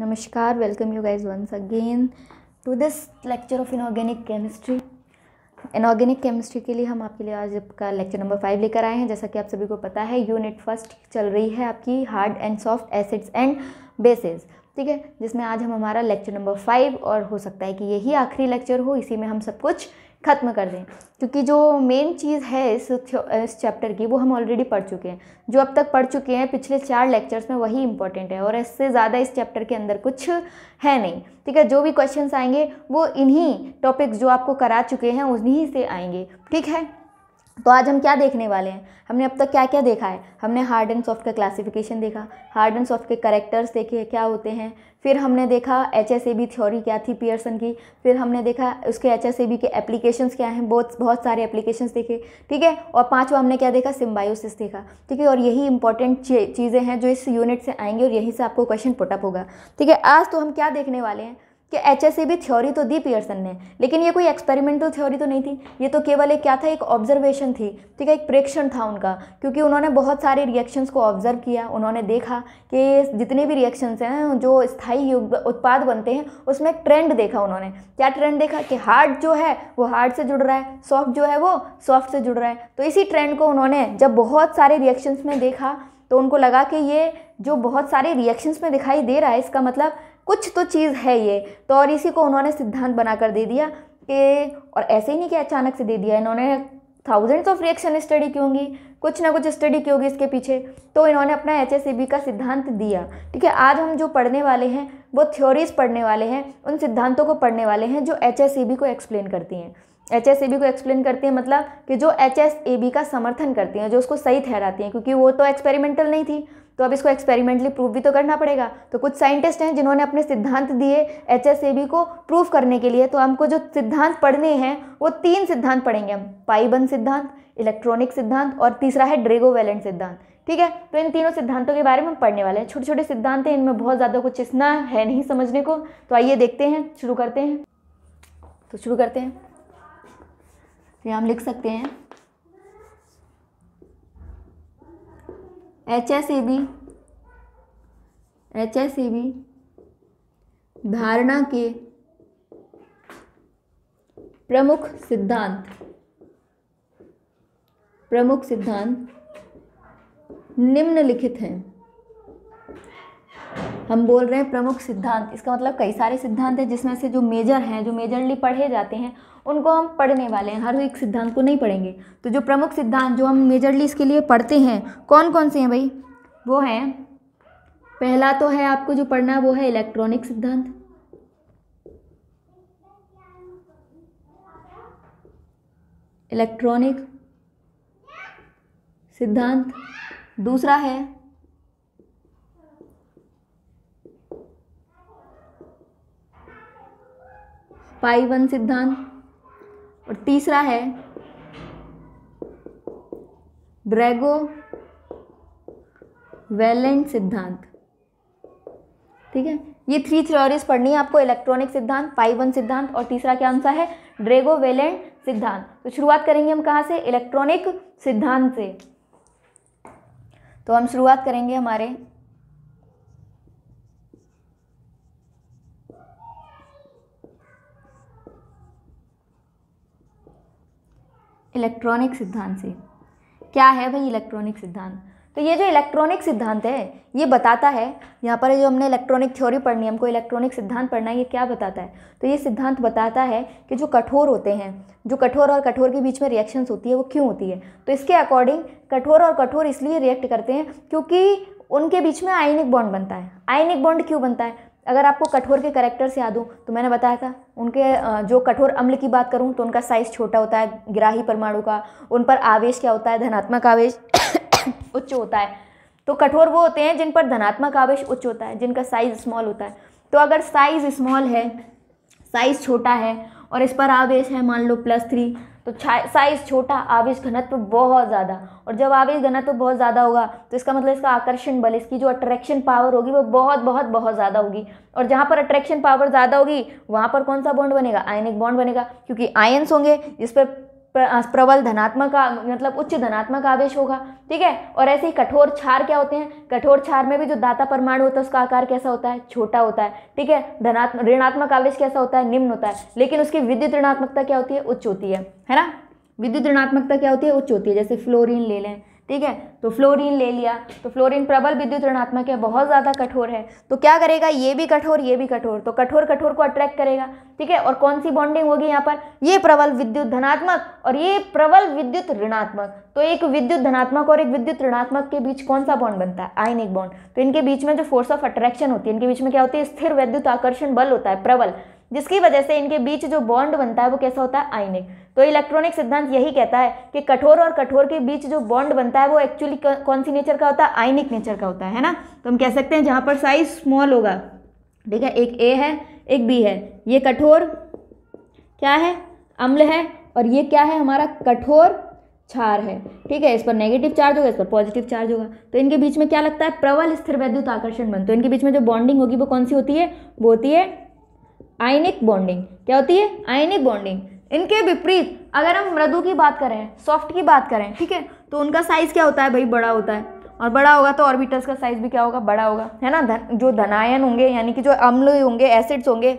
नमस्कार welcome you guys once again to this lecture of inorganic chemistry inorganic chemistry के लिए हम आपके लिए आज आपका लेक्चर नंबर फाइव लेकर आए हैं जैसा कि आप सभी को पता है यूनिट फर्स्ट चल रही है आपकी hard and soft acids and bases ठीक है जिसमें आज हम हमारा लेक्चर नंबर फाइव और हो सकता है कि यही आखिरी लेक्चर हो इसी में हम सब कुछ ख़त्म कर दें क्योंकि जो मेन चीज़ है इस इस चैप्टर की वो हम ऑलरेडी पढ़ चुके हैं जो अब तक पढ़ चुके हैं पिछले चार लेक्चर्स में वही इंपॉर्टेंट है और इससे ज़्यादा इस चैप्टर के अंदर कुछ है नहीं ठीक है जो भी क्वेश्चंस आएंगे वो इन्हीं टॉपिक्स जो आपको करा चुके हैं उन्हीं से आएंगे ठीक है तो आज हम क्या देखने वाले हैं हमने अब तक क्या क्या देखा है हमने हार्ड एंड सॉफ्ट का क्लासिफिकेशन देखा हार्ड एंड सॉफ्ट के करेक्टर्स देखे क्या होते हैं फिर हमने देखा H S A B theory क्या थी पियर्सन की फिर हमने देखा उसके एच एस ए बी के एप्लीकेशंस क्या हैं बहुत बहुत सारे एप्लीकेशंस देखे ठीक है और पांचवा हमने क्या देखा सिम्बायोसिस देखा ठीक है और यही इंपॉर्टेंट चीज़ें हैं जो इस यूनिट से आएंगी और यहीं से आपको क्वेश्चन पुटअप होगा ठीक है आज तो हम क्या देखने वाले हैं कि एच एस थ्योरी तो दी पियर्सन ने लेकिन ये कोई एक्सपेरिमेंटल थ्योरी तो नहीं थी ये तो केवल एक क्या था एक ऑब्जर्वेशन थी ठीक है एक प्रेक्षण था उनका क्योंकि उन्होंने बहुत सारे रिएक्शंस को ऑब्जर्व किया उन्होंने देखा कि जितने भी रिएक्शंस हैं जो स्थायी उत्पाद बनते हैं उसमें एक ट्रेंड देखा उन्होंने क्या ट्रेंड देखा कि हार्ड जो है वो हार्ड से जुड़ रहा है सॉफ्ट जो है वो सॉफ्ट से जुड़ रहा है तो इसी ट्रेंड को उन्होंने जब बहुत सारे रिएक्शंस में देखा तो उनको लगा कि ये जो बहुत सारे रिएक्शंस में दिखाई दे रहा है इसका मतलब कुछ तो चीज़ है ये तो और इसी को उन्होंने सिद्धांत बनाकर दे दिया कि और ऐसे ही नहीं कि अचानक से दे दिया इन्होंने थाउजेंड्स ऑफ रिएक्शन स्टडी की होंगी कुछ ना कुछ स्टडी की होगी इसके पीछे तो इन्होंने अपना एच का सिद्धांत दिया ठीक है आज हम जो पढ़ने वाले हैं वो थ्योरीज पढ़ने वाले हैं उन सिद्धांतों को पढ़ने वाले हैं जो एच को एक्सप्लेन करती हैं एच को एक्सप्लेन करती हैं मतलब कि जो एच का समर्थन करती हैं जो उसको सही ठहराती हैं क्योंकि वो तो एक्सपेरिमेंटल नहीं थी तो अब इसको एक्सपेरिमेंटली प्रूव भी तो करना पड़ेगा तो कुछ साइंटिस्ट हैं जिन्होंने अपने सिद्धांत दिए एच को प्रूफ करने के लिए तो हमको जो सिद्धांत पढ़ने हैं वो तीन सिद्धांत पढ़ेंगे हम पाईबन सिद्धांत इलेक्ट्रॉनिक सिद्धांत और तीसरा है ड्रेगो वैलेंट सिद्धांत ठीक है तो इन तीनों सिद्धांतों के बारे में हम पढ़ने वाले हैं छोटे छोटे सिद्धांत हैं इनमें बहुत ज़्यादा कुछ इतना है नहीं समझने को तो आइए देखते हैं शुरू करते हैं तो शुरू करते हैं तो यहाँ हम लिख सकते हैं H S A B H S A B धारणा के प्रमुख सिद्धांत प्रमुख सिद्धांत निम्नलिखित हैं हम बोल रहे हैं प्रमुख सिद्धांत इसका मतलब कई सारे सिद्धांत हैं जिसमें से जो मेजर हैं जो मेजरली पढ़े जाते हैं उनको हम पढ़ने वाले हैं हर एक सिद्धांत को नहीं पढ़ेंगे तो जो प्रमुख सिद्धांत जो हम मेजरली इसके लिए पढ़ते हैं कौन कौन से हैं भाई वो हैं पहला तो है आपको जो पढ़ना है वो है इलेक्ट्रॉनिक सिद्धांत इलेक्ट्रॉनिक सिद्धांत दूसरा है पाई वन सिद्धांत और तीसरा है ड्रैगो वेलेंट सिद्धांत ठीक है ये थ्री थ्योरीज पढ़नी है आपको इलेक्ट्रॉनिक सिद्धांत फाइव वन सिद्धांत और तीसरा क्या आंसर है ड्रेगो वेलेंट सिद्धांत तो शुरुआत करेंगे हम कहाँ से इलेक्ट्रॉनिक सिद्धांत से तो हम शुरुआत करेंगे हमारे इलेक्ट्रॉनिक सिद्धांत से क्या है भाई इलेक्ट्रॉनिक सिद्धांत तो ये जो इलेक्ट्रॉनिक सिद्धांत है ये बताता है यहाँ पर जो हमने इलेक्ट्रॉनिक थ्योरी पढ़नी है हमको इलेक्ट्रॉनिक सिद्धांत पढ़ना है ये क्या बताता है तो ये सिद्धांत बताता है कि जो कठोर होते हैं जो कठोर और कठोर के बीच में रिएक्शंस होती है वो क्यों होती है तो इसके अकॉर्डिंग कठोर और कठोर इसलिए रिएक्ट करते हैं क्योंकि उनके बीच में आयनिक बॉन्ड बनता है आयनिक बॉन्ड क्यों बनता है अगर आपको कठोर के करेक्टर्स याद हो तो मैंने बताया था उनके जो कठोर अम्ल की बात करूँ तो उनका साइज छोटा होता है ग्राही परमाणु का उन पर आवेश क्या होता है धनात्मक आवेश उच्च होता है तो कठोर वो होते हैं जिन पर धनात्मक आवेश उच्च होता है जिनका साइज स्मॉल होता है तो अगर साइज स्मॉल है साइज छोटा है और इस पर आवेश है मान लो प्लस थ्री तो साइज छोटा आवेश घनत्व बहुत ज़्यादा और जब आवेश घनत्व बहुत ज़्यादा होगा तो इसका मतलब इसका आकर्षण बल इसकी जो अट्रैक्शन पावर होगी वो बहुत बहुत बहुत ज़्यादा होगी और जहाँ पर अट्रैक्शन पावर ज़्यादा होगी वहाँ पर कौन सा बॉन्ड बनेगा आयनिक बॉन्ड बनेगा क्योंकि आयन्स होंगे जिस पर प्रबल धनात्मक मतलब उच्च धनात्मक आवेश होगा ठीक है और ऐसे ही कठोर क्षार क्या होते हैं कठोर क्षार में भी जो दाता परमाणु होता है उसका आकार कैसा होता है छोटा होता है ठीक है धनात्मक ऋणात्मक आवेश कैसा होता है निम्न होता है लेकिन उसकी विद्युत ऋणात्मकता क्या होती है उच्च होती है है ना विद्युत ऋणात्मकता क्या होती है उच्च होती है जैसे फ्लोरिन ले लें ठीक है तो फ्लोरीन ले लिया तो फ्लोरीन प्रबल विद्युत ऋणात्मक है बहुत ज़्यादा कठोर है तो क्या करेगा ये भी कठोर ये भी कठोर तो कठोर कठोर को अट्रैक्ट करेगा ठीक है और कौन सी बॉन्डिंग होगी यहाँ पर ये प्रबल विद्युत धनात्मक और ये प्रबल विद्युत ऋणात्मक तो एक विद्युत धनात्मक और एक विद्युत ऋणात्मक के बीच कौन सा बॉन्ड बनता है आयनिक बॉन्ड तो इनके बीच में जो फोर्स ऑफ अट्रैक्शन होती है इनके बीच में क्या होती है स्थिर वैद्युत आकर्षण बल होता है प्रबल जिसकी वजह से इनके बीच जो बॉन्ड बनता है वो कैसा होता है आयनिक तो इलेक्ट्रॉनिक सिद्धांत यही कहता है कि कठोर और कठोर के बीच जो बॉन्ड बनता है वो एक्चुअली कौन सी नेचर का होता है आइनिक नेचर का होता है ना तो हम कह सकते हैं जहाँ पर साइज स्मॉल होगा ठीक है एक ए है एक बी है ये कठोर क्या है अम्ल है और ये क्या है हमारा कठोर चार है ठीक है इस पर नेगेटिव चार्ज होगा इस पर पॉजिटिव चार्ज होगा तो इनके बीच में क्या लगता है प्रबल स्थिर वैद्युत आकर्षण बन तो इनके बीच में जो बॉन्डिंग होगी वो कौन सी होती है वो होती है आयनिक बॉन्डिंग क्या होती है आयनिक बॉन्डिंग इनके विपरीत अगर हम मृदु की बात करें सॉफ्ट की बात करें ठीक है तो उनका साइज़ क्या होता है भाई बड़ा होता है और बड़ा होगा तो ऑर्बिटल्स का साइज़ भी क्या होगा बड़ा होगा है ना धन जो धनायन होंगे यानी कि जो अम्ल होंगे एसिड्स होंगे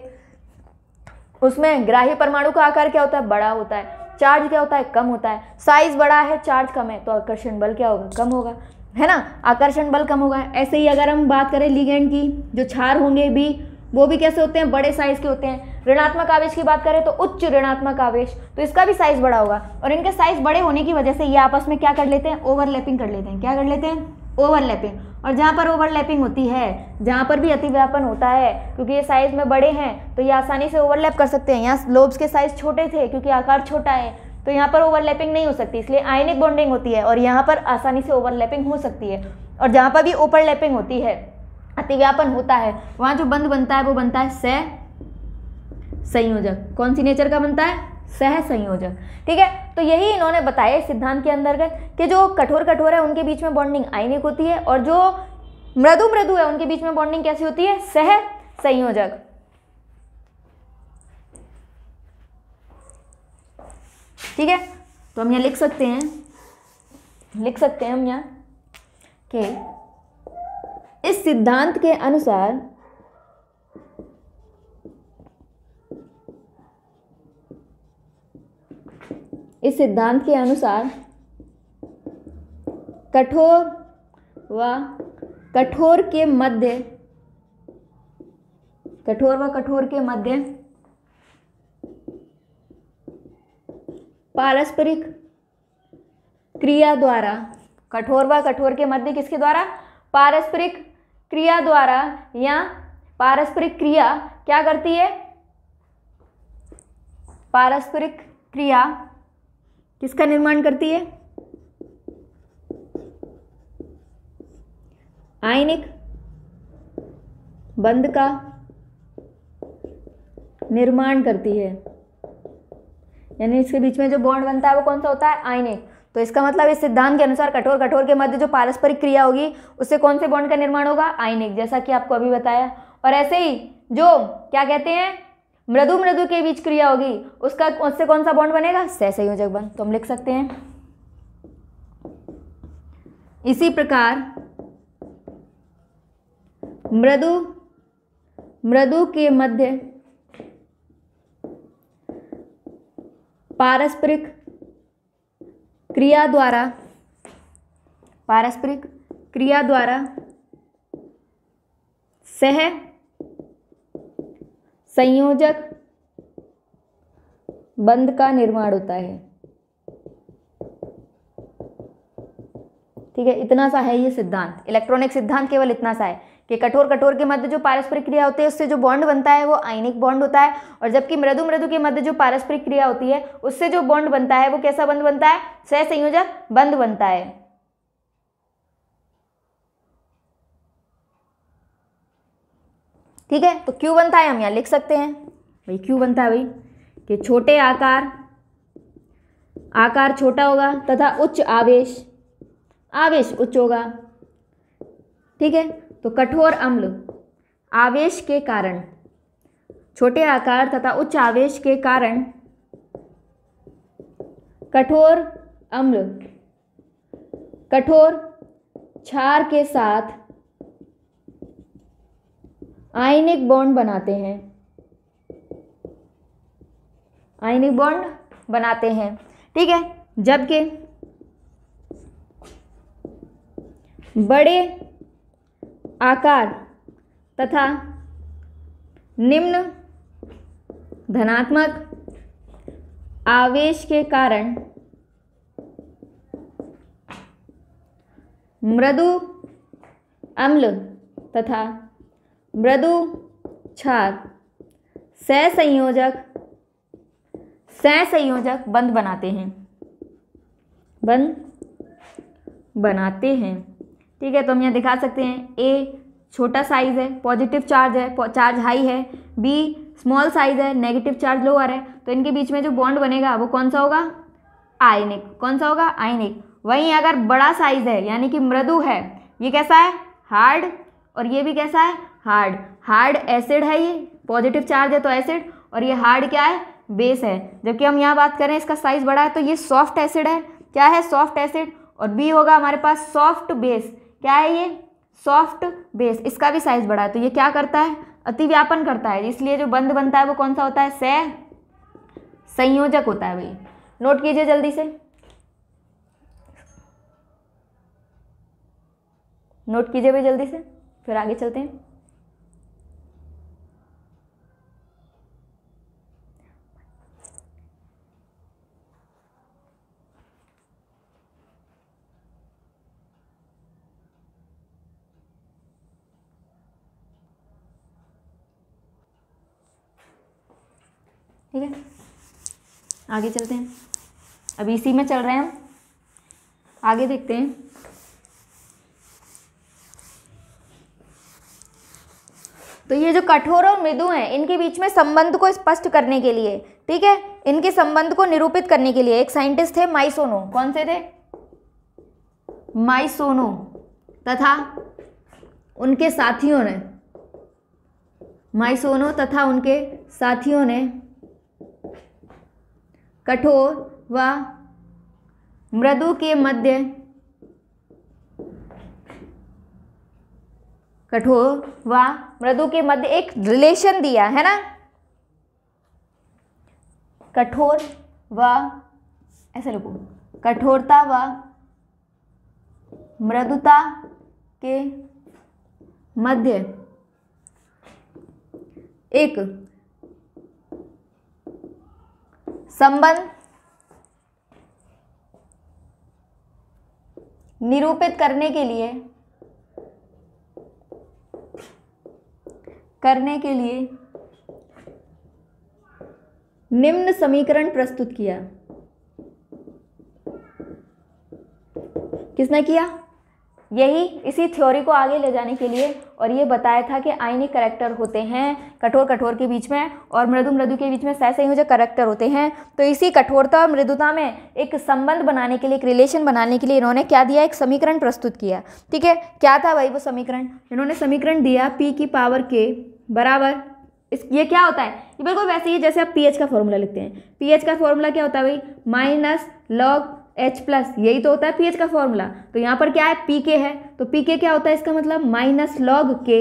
उसमें ग्राह्य परमाणु का आकार क्या होता है बड़ा होता है चार्ज क्या होता है कम होता है साइज बड़ा है चार्ज कम है तो आकर्षण बल क्या होगा कम होगा है ना आकर्षण बल कम होगा ऐसे ही अगर हम बात करें लिगेंड की जो क्षार होंगे भी वो भी कैसे होते हैं बड़े साइज के होते हैं ऋणात्मक आवेश की बात करें तो उच्च ऋणात्मक आवेश तो इसका भी साइज बड़ा होगा और इनके साइज बड़े होने की वजह से ये आपस में क्या कर लेते हैं ओवरलैपिंग कर लेते हैं क्या कर लेते हैं ओवरलैपिंग और जहाँ पर ओवरलैपिंग होती है जहाँ पर भी अतिव्यापन होता है क्योंकि ये साइज में बड़े हैं तो ये आसानी से ओवरलैप कर सकते हैं यहाँ लोब्स के साइज छोटे थे क्योंकि आकार छोटा है तो यहाँ पर ओवरलैपिंग नहीं हो सकती इसलिए आयनिक बॉन्डिंग होती है और यहाँ पर आसानी से ओवरलैपिंग हो सकती है और जहाँ पर भी ओवरलैपिंग होती है अतिव्यापन होता है वहां जो बंद बनता है वो बनता है सह संयोजक कौन सी नेचर का बनता है सह संयोजक ठीक है तो यही इन्होंने बताया इस सिद्धांत के अंतर्गत कि जो कठोर कठोर है उनके बीच में बॉन्डिंग आयनिक होती है और जो मृदु मृदु है उनके बीच में बॉन्डिंग कैसी होती है सह संयोजक ठीक है तो हम यहां लिख सकते हैं लिख सकते हैं हम यहां के इस सिद्धांत के अनुसार इस सिद्धांत के अनुसार कठोर व कठोर के मध्य कठोर व कठोर के मध्य पारस्परिक क्रिया द्वारा कठोर व कठोर के मध्य किसके द्वारा पारस्परिक क्रिया द्वारा या पारस्परिक क्रिया क्या करती है पारस्परिक क्रिया किसका निर्माण करती है आयनिक बंद का निर्माण करती है यानी इसके बीच में जो बॉन्ड बनता है वो कौन सा होता है आयनिक तो इसका मतलब इस सिद्धांत के अनुसार कठोर कठोर के मध्य जो पारस्परिक क्रिया होगी उससे कौन से बॉन्ड का निर्माण होगा आयनिक जैसा कि आपको अभी बताया और ऐसे ही जो क्या कहते हैं मृदु मृदु के बीच क्रिया होगी उसका उससे कौन सा बॉन्ड बनेगा सहसंयोजक बंध तो हम लिख सकते हैं इसी प्रकार मृदु मृदु के मध्य पारस्परिक क्रिया द्वारा पारस्परिक क्रिया द्वारा सह संयोजक बंद का निर्माण होता है ठीक है इतना सा है ये सिद्धांत इलेक्ट्रॉनिक सिद्धांत केवल इतना सा है कि कठोर कठोर के मध्य जो पारस्परिक क्रिया होती है उससे जो बॉन्ड बनता है वो आयनिक बॉन्ड होता है और जबकि मृदु मृदु के मध्य जो पारस्परिक क्रिया होती है उससे जो बॉन्ड बनता है वो कैसा बंध बनता है संयोजक बंध बनता है ठीक है तो क्यों बनता है हम यहां लिख सकते हैं भाई क्यों बनता है भाई कि छोटे आकार आकार छोटा होगा तथा उच्च आवेश आवेश उच्च होगा ठीक है तो कठोर अम्ल आवेश के कारण छोटे आकार तथा उच्च आवेश के कारण कठोर अम्ल कठोर क्षार के साथ आयनिक बॉन्ड बनाते हैं आयनिक बॉन्ड बनाते हैं ठीक है जबकि बड़े आकार तथा निम्न धनात्मक आवेश के कारण मृदु अम्ल तथा मृदु क्षार सहसंयोजक सहसंयोजक बंद बनाते हैं बंद बनाते हैं ठीक है तो हम यहाँ दिखा सकते हैं ए छोटा साइज है पॉजिटिव चार्ज है चार्ज हाई है बी स्मॉल साइज है नेगेटिव चार्ज लोअर है तो इनके बीच में जो बॉन्ड बनेगा वो कौन सा होगा आयनिक कौन सा होगा आयनिक वहीं अगर बड़ा साइज है यानी कि मृदु है ये कैसा है हार्ड और ये भी कैसा है हार्ड हार्ड एसिड है ये पॉजिटिव चार्ज है तो एसिड और ये हार्ड क्या है बेस है जबकि हम यहाँ बात करें इसका साइज़ बड़ा है तो ये सॉफ्ट एसिड है क्या है सॉफ्ट एसिड और बी होगा हमारे पास सॉफ्ट बेस क्या है ये सॉफ्ट बेस इसका भी साइज बड़ा है तो ये क्या करता है अतिव्यापन करता है इसलिए जो बंद बनता है वो कौन सा होता है सह संयोजक होता है भाई नोट कीजिए जल्दी से नोट कीजिए भाई जल्दी से फिर आगे चलते हैं ठीक है आगे चलते हैं अभी इसी में चल रहे हैं हम आगे देखते हैं तो ये जो कठोर और मृदु हैं इनके बीच में संबंध को स्पष्ट करने के लिए ठीक है इनके संबंध को निरूपित करने के लिए एक साइंटिस्ट थे माइसोनो कौन से थे माइसोनो तथा उनके साथियों ने माइसोनो तथा उनके साथियों ने कठोर व मृदु के मध्य कठोर व मृदु के मध्य एक रिलेशन दिया है ना कठोर व ऐसे रुको कठोरता व मृदुता के मध्य एक संबंध निरूपित करने के लिए करने के लिए निम्न समीकरण प्रस्तुत किया किसने किया यही इसी थ्योरी को आगे ले जाने के लिए और ये बताया था कि आयनिक करेक्टर होते हैं कठोर कठोर के बीच में और मृदु मृदु के बीच में सह जो करेक्टर होते हैं तो इसी कठोरता और मृदुता में एक संबंध बनाने के लिए एक रिलेशन बनाने के लिए इन्होंने क्या दिया एक समीकरण प्रस्तुत किया ठीक है क्या था भाई वो समीकरण इन्होंने समीकरण दिया पी की पावर के बराबर इस ये क्या होता है ये बिल्कुल वैसे ही जैसे आप पी का फॉर्मूला लिखते हैं पी का फॉर्मूला क्या होता है भाई माइनस लॉग एच प्लस यही तो होता है पीएच का फॉर्मूला तो यहाँ पर क्या है पी के है तो पी के क्या होता है इसका मतलब माइनस लॉग के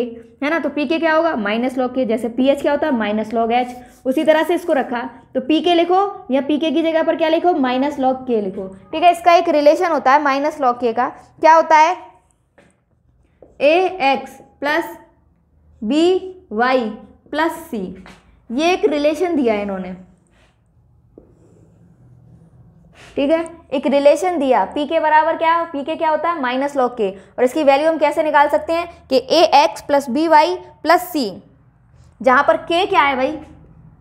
है ना तो पी के क्या होगा माइनस लॉग के जैसे पी एच क्या होता है माइनस लॉग एच उसी तरह से इसको रखा तो पी के लिखो या पी की जगह पर क्या लिखो माइनस लॉग के लिखो ठीक है इसका एक रिलेशन होता है माइनस लॉग के का क्या होता है A X plus B Y plus C ये एक रिलेशन दिया है इन्होंने ठीक है एक रिलेशन दिया पी के बराबर क्या पी के क्या होता है माइनस लॉग के और इसकी वैल्यू हम कैसे निकाल सकते हैं कि A X plus B Y plus C जहाँ पर के क्या है भाई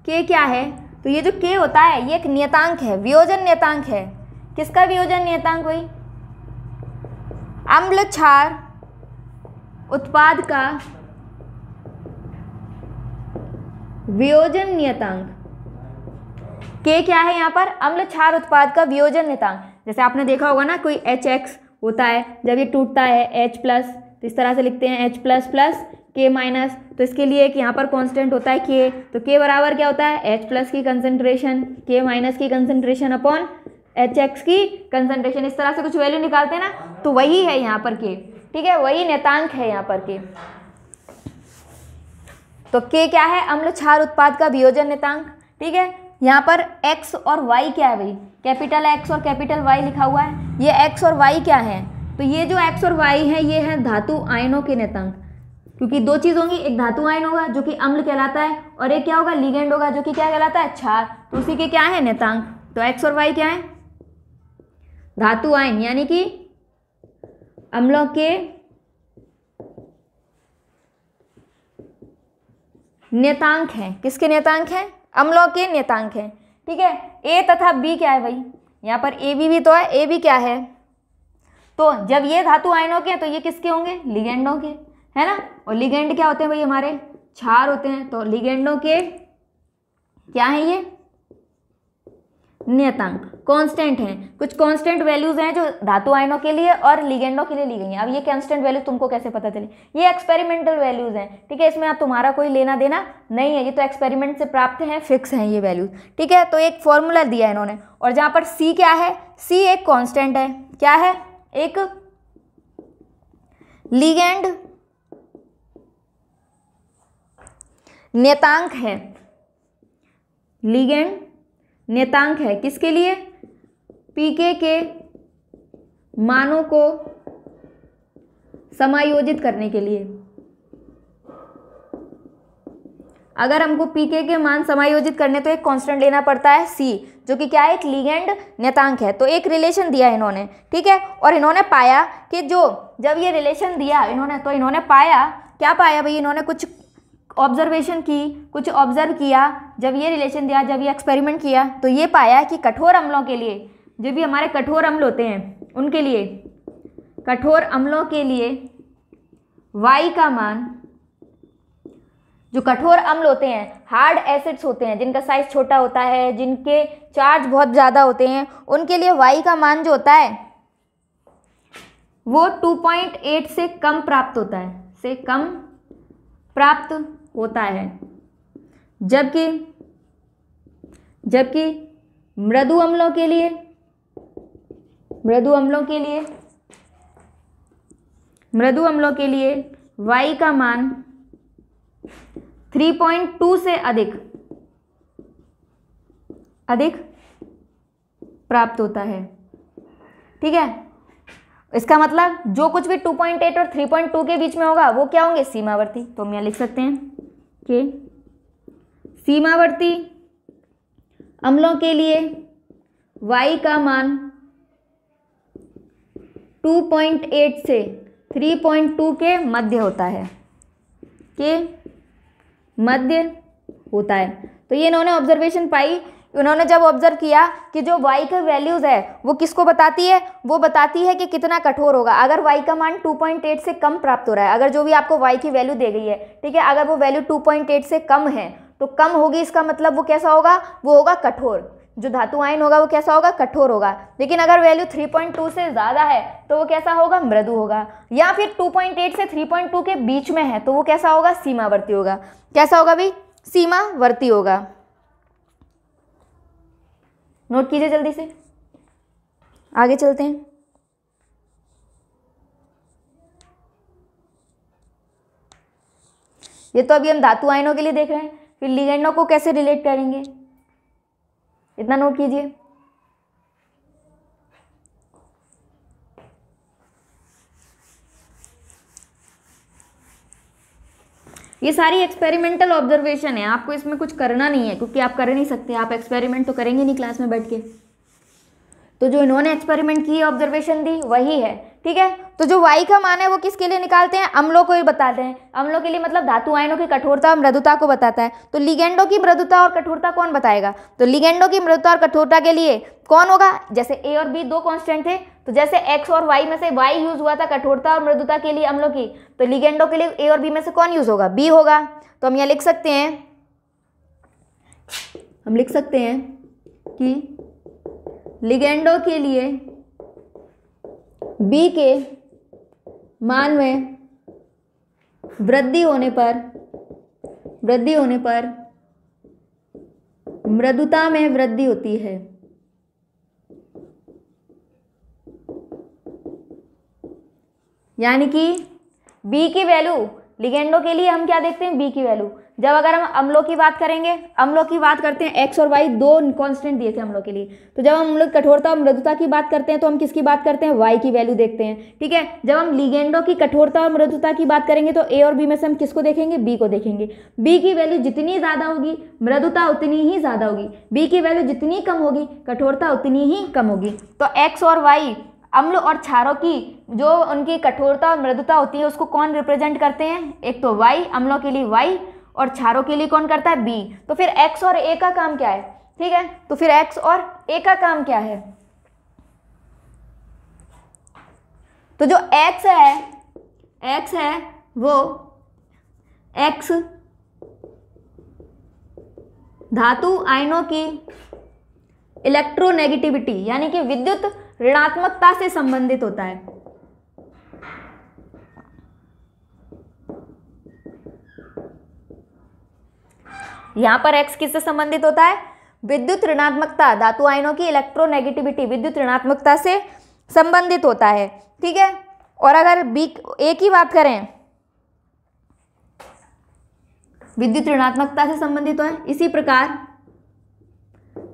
के क्या है तो ये जो के होता है ये एक नियतांक है वियोजन नियतांक है किसका वियोजन नियतांक हुई अम्ल क्षार उत्पाद का वियोजन नियतांक के क्या है यहाँ पर अम्ल क्षार उत्पाद का वियोजन नितांक जैसे आपने देखा होगा ना कोई एच एक्स होता है जब ये टूटता है एच प्लस तो इस तरह से लिखते हैं H plus plus K minus तो इसके लिए एक यहाँ पर कांस्टेंट होता है के तो के बराबर क्या होता है एच प्लस की कंसनट्रेशन के माइनस की कंसनट्रेशन अपॉन एच एक्स की कंसनट्रेशन इस तरह से कुछ वैल्यू निकालते हैं ना तो वही है यहाँ पर के ठीक है वही नितांक है यहाँ पर के तो के क्या है अम्ल क्षार उत्पाद का वियोजन नितांक ठीक है यहाँ पर x और y क्या है भाई कैपिटल x और कैपिटल y लिखा हुआ है ये x और y क्या है तो ये जो x और y है ये है धातु आयनों के नेतांक क्योंकि दो चीज़ होंगी एक धातु आयन होगा जो कि अम्ल कहलाता है और एक क्या होगा लिगेंड होगा जो कि क्या कहलाता है क्षार तो उसी के क्या है नेतांक तो एक्स और वाई क्या है धातु आयन यानी कि अम्लों के नेतांक हैं किसके नेतांक हैं अम्लों के नेतांक हैं ठीक है ए तथा बी क्या है भाई यहाँ पर ए बी भी तो है ए बी क्या है तो जब ये धातु आयनों के हैं तो ये किसके होंगे लिगेंडों के है ना और लिगेंड क्या होते हैं भाई हमारे छार होते हैं तो लिगेंडों के क्या है ये नियतांक कांस्टेंट हैं कुछ कांस्टेंट वैल्यूज हैं जो धातु आयनों के लिए और लिगेंडों के लिए ली गई हैं अब ये कांस्टेंट वैल्यूज तुमको कैसे पता चले ये एक्सपेरिमेंटल वैल्यूज हैं ठीक है इसमें आप तुम्हारा कोई लेना देना नहीं है ये तो एक्सपेरिमेंट से प्राप्त हैं फिक्स हैं ये वैल्यूज ठीक है तो एक फॉर्मूला दिया है इन्होंने और जहाँ पर सी क्या है सी एक कॉन्स्टेंट है क्या है एक लीगेंड नियतांक है लीगेंड नेतांक है किसके लिए पीके के मानों को समायोजित करने के लिए अगर हमको पीके के मान समायोजित करने तो एक कांस्टेंट लेना पड़ता है सी जो कि क्या है एक लीगेंड नेतांक है तो एक रिलेशन दिया इन्होंने ठीक है और इन्होंने पाया कि जो जब ये रिलेशन दिया इन्होंने तो इन्होंने पाया क्या पाया भाई इन्होंने कुछ ऑब्जर्वेशन की कुछ ऑब्जर्व किया जब ये रिलेशन दिया जब ये एक्सपेरिमेंट किया तो ये पाया कि कठोर अम्लों के लिए जो भी हमारे कठोर अम्ल होते हैं उनके लिए कठोर अम्लों के लिए वाई का मान जो कठोर अम्ल होते हैं हार्ड एसिड्स होते हैं जिनका साइज छोटा होता है जिनके चार्ज बहुत ज़्यादा होते हैं उनके लिए वाई का मान जो होता है वो 2.8 से कम प्राप्त होता है से कम प्राप्त होता है जबकि जबकि मृदु अम्लों के लिए मृदु अम्लों के लिए मृदु अम्लों के लिए वाई का मान 3.2 से अधिक अधिक प्राप्त होता है ठीक है इसका मतलब जो कुछ भी 2.8 और 3.2 के बीच में होगा वो क्या होंगे सीमावर्ती तो हम यहाँ लिख सकते हैं कि सीमावर्ती अम्लों के लिए y का मान 2.8 से 3.2 के मध्य होता है के मध्य होता है तो ये इन्होंने ऑब्जर्वेशन पाई उन्होंने जब ऑब्जर्व किया कि जो वाई का वैल्यूज़ है वो किसको बताती है वो बताती है कि कितना कठोर होगा अगर वाई का मान 2.8 से कम प्राप्त हो रहा है अगर जो भी आपको वाई की वैल्यू दे गई है ठीक है अगर वो वैल्यू 2.8 से कम है तो कम होगी इसका मतलब वो कैसा होगा वो होगा कठोर जो धातु आयन होगा वो कैसा होगा कठोर होगा लेकिन अगर वैल्यू 3.2 से ज़्यादा है तो वो कैसा होगा मृदु होगा या फिर 2.8 से 3.2 के बीच में है तो वो कैसा होगा सीमावर्ती होगा कैसा होगा भाई सीमावर्ती होगा नोट कीजिए जल्दी से आगे चलते हैं ये तो अभी हम धातु आयनों के लिए देख रहे हैं फिर लिगेंडों को कैसे रिलेट करेंगे इतना नोट कीजिए ये सारी एक्सपेरिमेंटल ऑब्जर्वेशन है आपको इसमें कुछ करना नहीं है क्योंकि आप कर नहीं सकते आप एक्सपेरिमेंट तो करेंगे नहीं क्लास में बैठ के तो जो इन्होंने एक्सपेरिमेंट की ऑब्जर्वेशन दी वही है ठीक है तो जो वाई का मान है वो किसके लिए निकालते हैं अम्लों को ही बताते हैं अम्लों के लिए मतलब धातु आयनों की कठोरता और मृदुता को बताता है तो लिगेंडो की मृदुता और कठोरता कौन बताएगा तो लिगेंडो की मृदुता और कठोरता के लिए कौन होगा जैसे ए और बी दो कांस्टेंट थे तो जैसे एक्स और वाई में से वाई यूज हुआ था कठोरता और मृदुता के लिए अम्लों की तो लिगेंडो के लिए ए और बी में से कौन यूज होगा बी होगा तो हम यहाँ लिख सकते हैं हम लिख सकते हैं कि लिगेंडो के लिए बी के मान में वृद्धि होने पर वृद्धि होने पर मृदुता में वृद्धि होती है यानी कि बी की वैल्यू लिगेंडो के लिए हम क्या देखते हैं बी की वैल्यू जब अगर हम अम्लों की बात करेंगे अम्लों की बात करते हैं एक्स और वाई दो कांस्टेंट दिए थे अम्लों के लिए तो जब हम लोग कठोरता और मृदुता की बात करते हैं तो हम किसकी बात करते हैं वाई की वैल्यू देखते हैं ठीक है जब हम लीगेंडो की कठोरता और मृदुता की बात करेंगे तो ए और बी में से हम किसको देखेंगे बी को देखेंगे बी की वैल्यू जितनी ज़्यादा होगी मृदुता उतनी ही ज़्यादा होगी बी की वैल्यू जितनी कम होगी कठोरता उतनी ही कम होगी तो एक्स और वाई अम्ल और क्षारों की जो उनकी कठोरता और मृदुता होती है उसको कौन रिप्रेजेंट करते हैं एक तो वाई अम्लों के लिए वाई और छारों के लिए कौन करता है बी तो फिर एक्स और ए का काम क्या है ठीक है तो फिर एक्स और ए का काम क्या है तो जो एक्स है एक्स है वो एक्स धातु आयनों की इलेक्ट्रोनेगेटिविटी यानी कि विद्युत ऋणात्मकता से संबंधित होता है यहाँ पर एक्स किससे संबंधित होता है विद्युत ऋणात्मकता धातु आयनों की इलेक्ट्रोनेगेटिविटी विद्युत ऋणात्मकता से संबंधित होता है ठीक है और अगर बी ए की बात करें विद्युत ऋणात्मकता से संबंधित है इसी प्रकार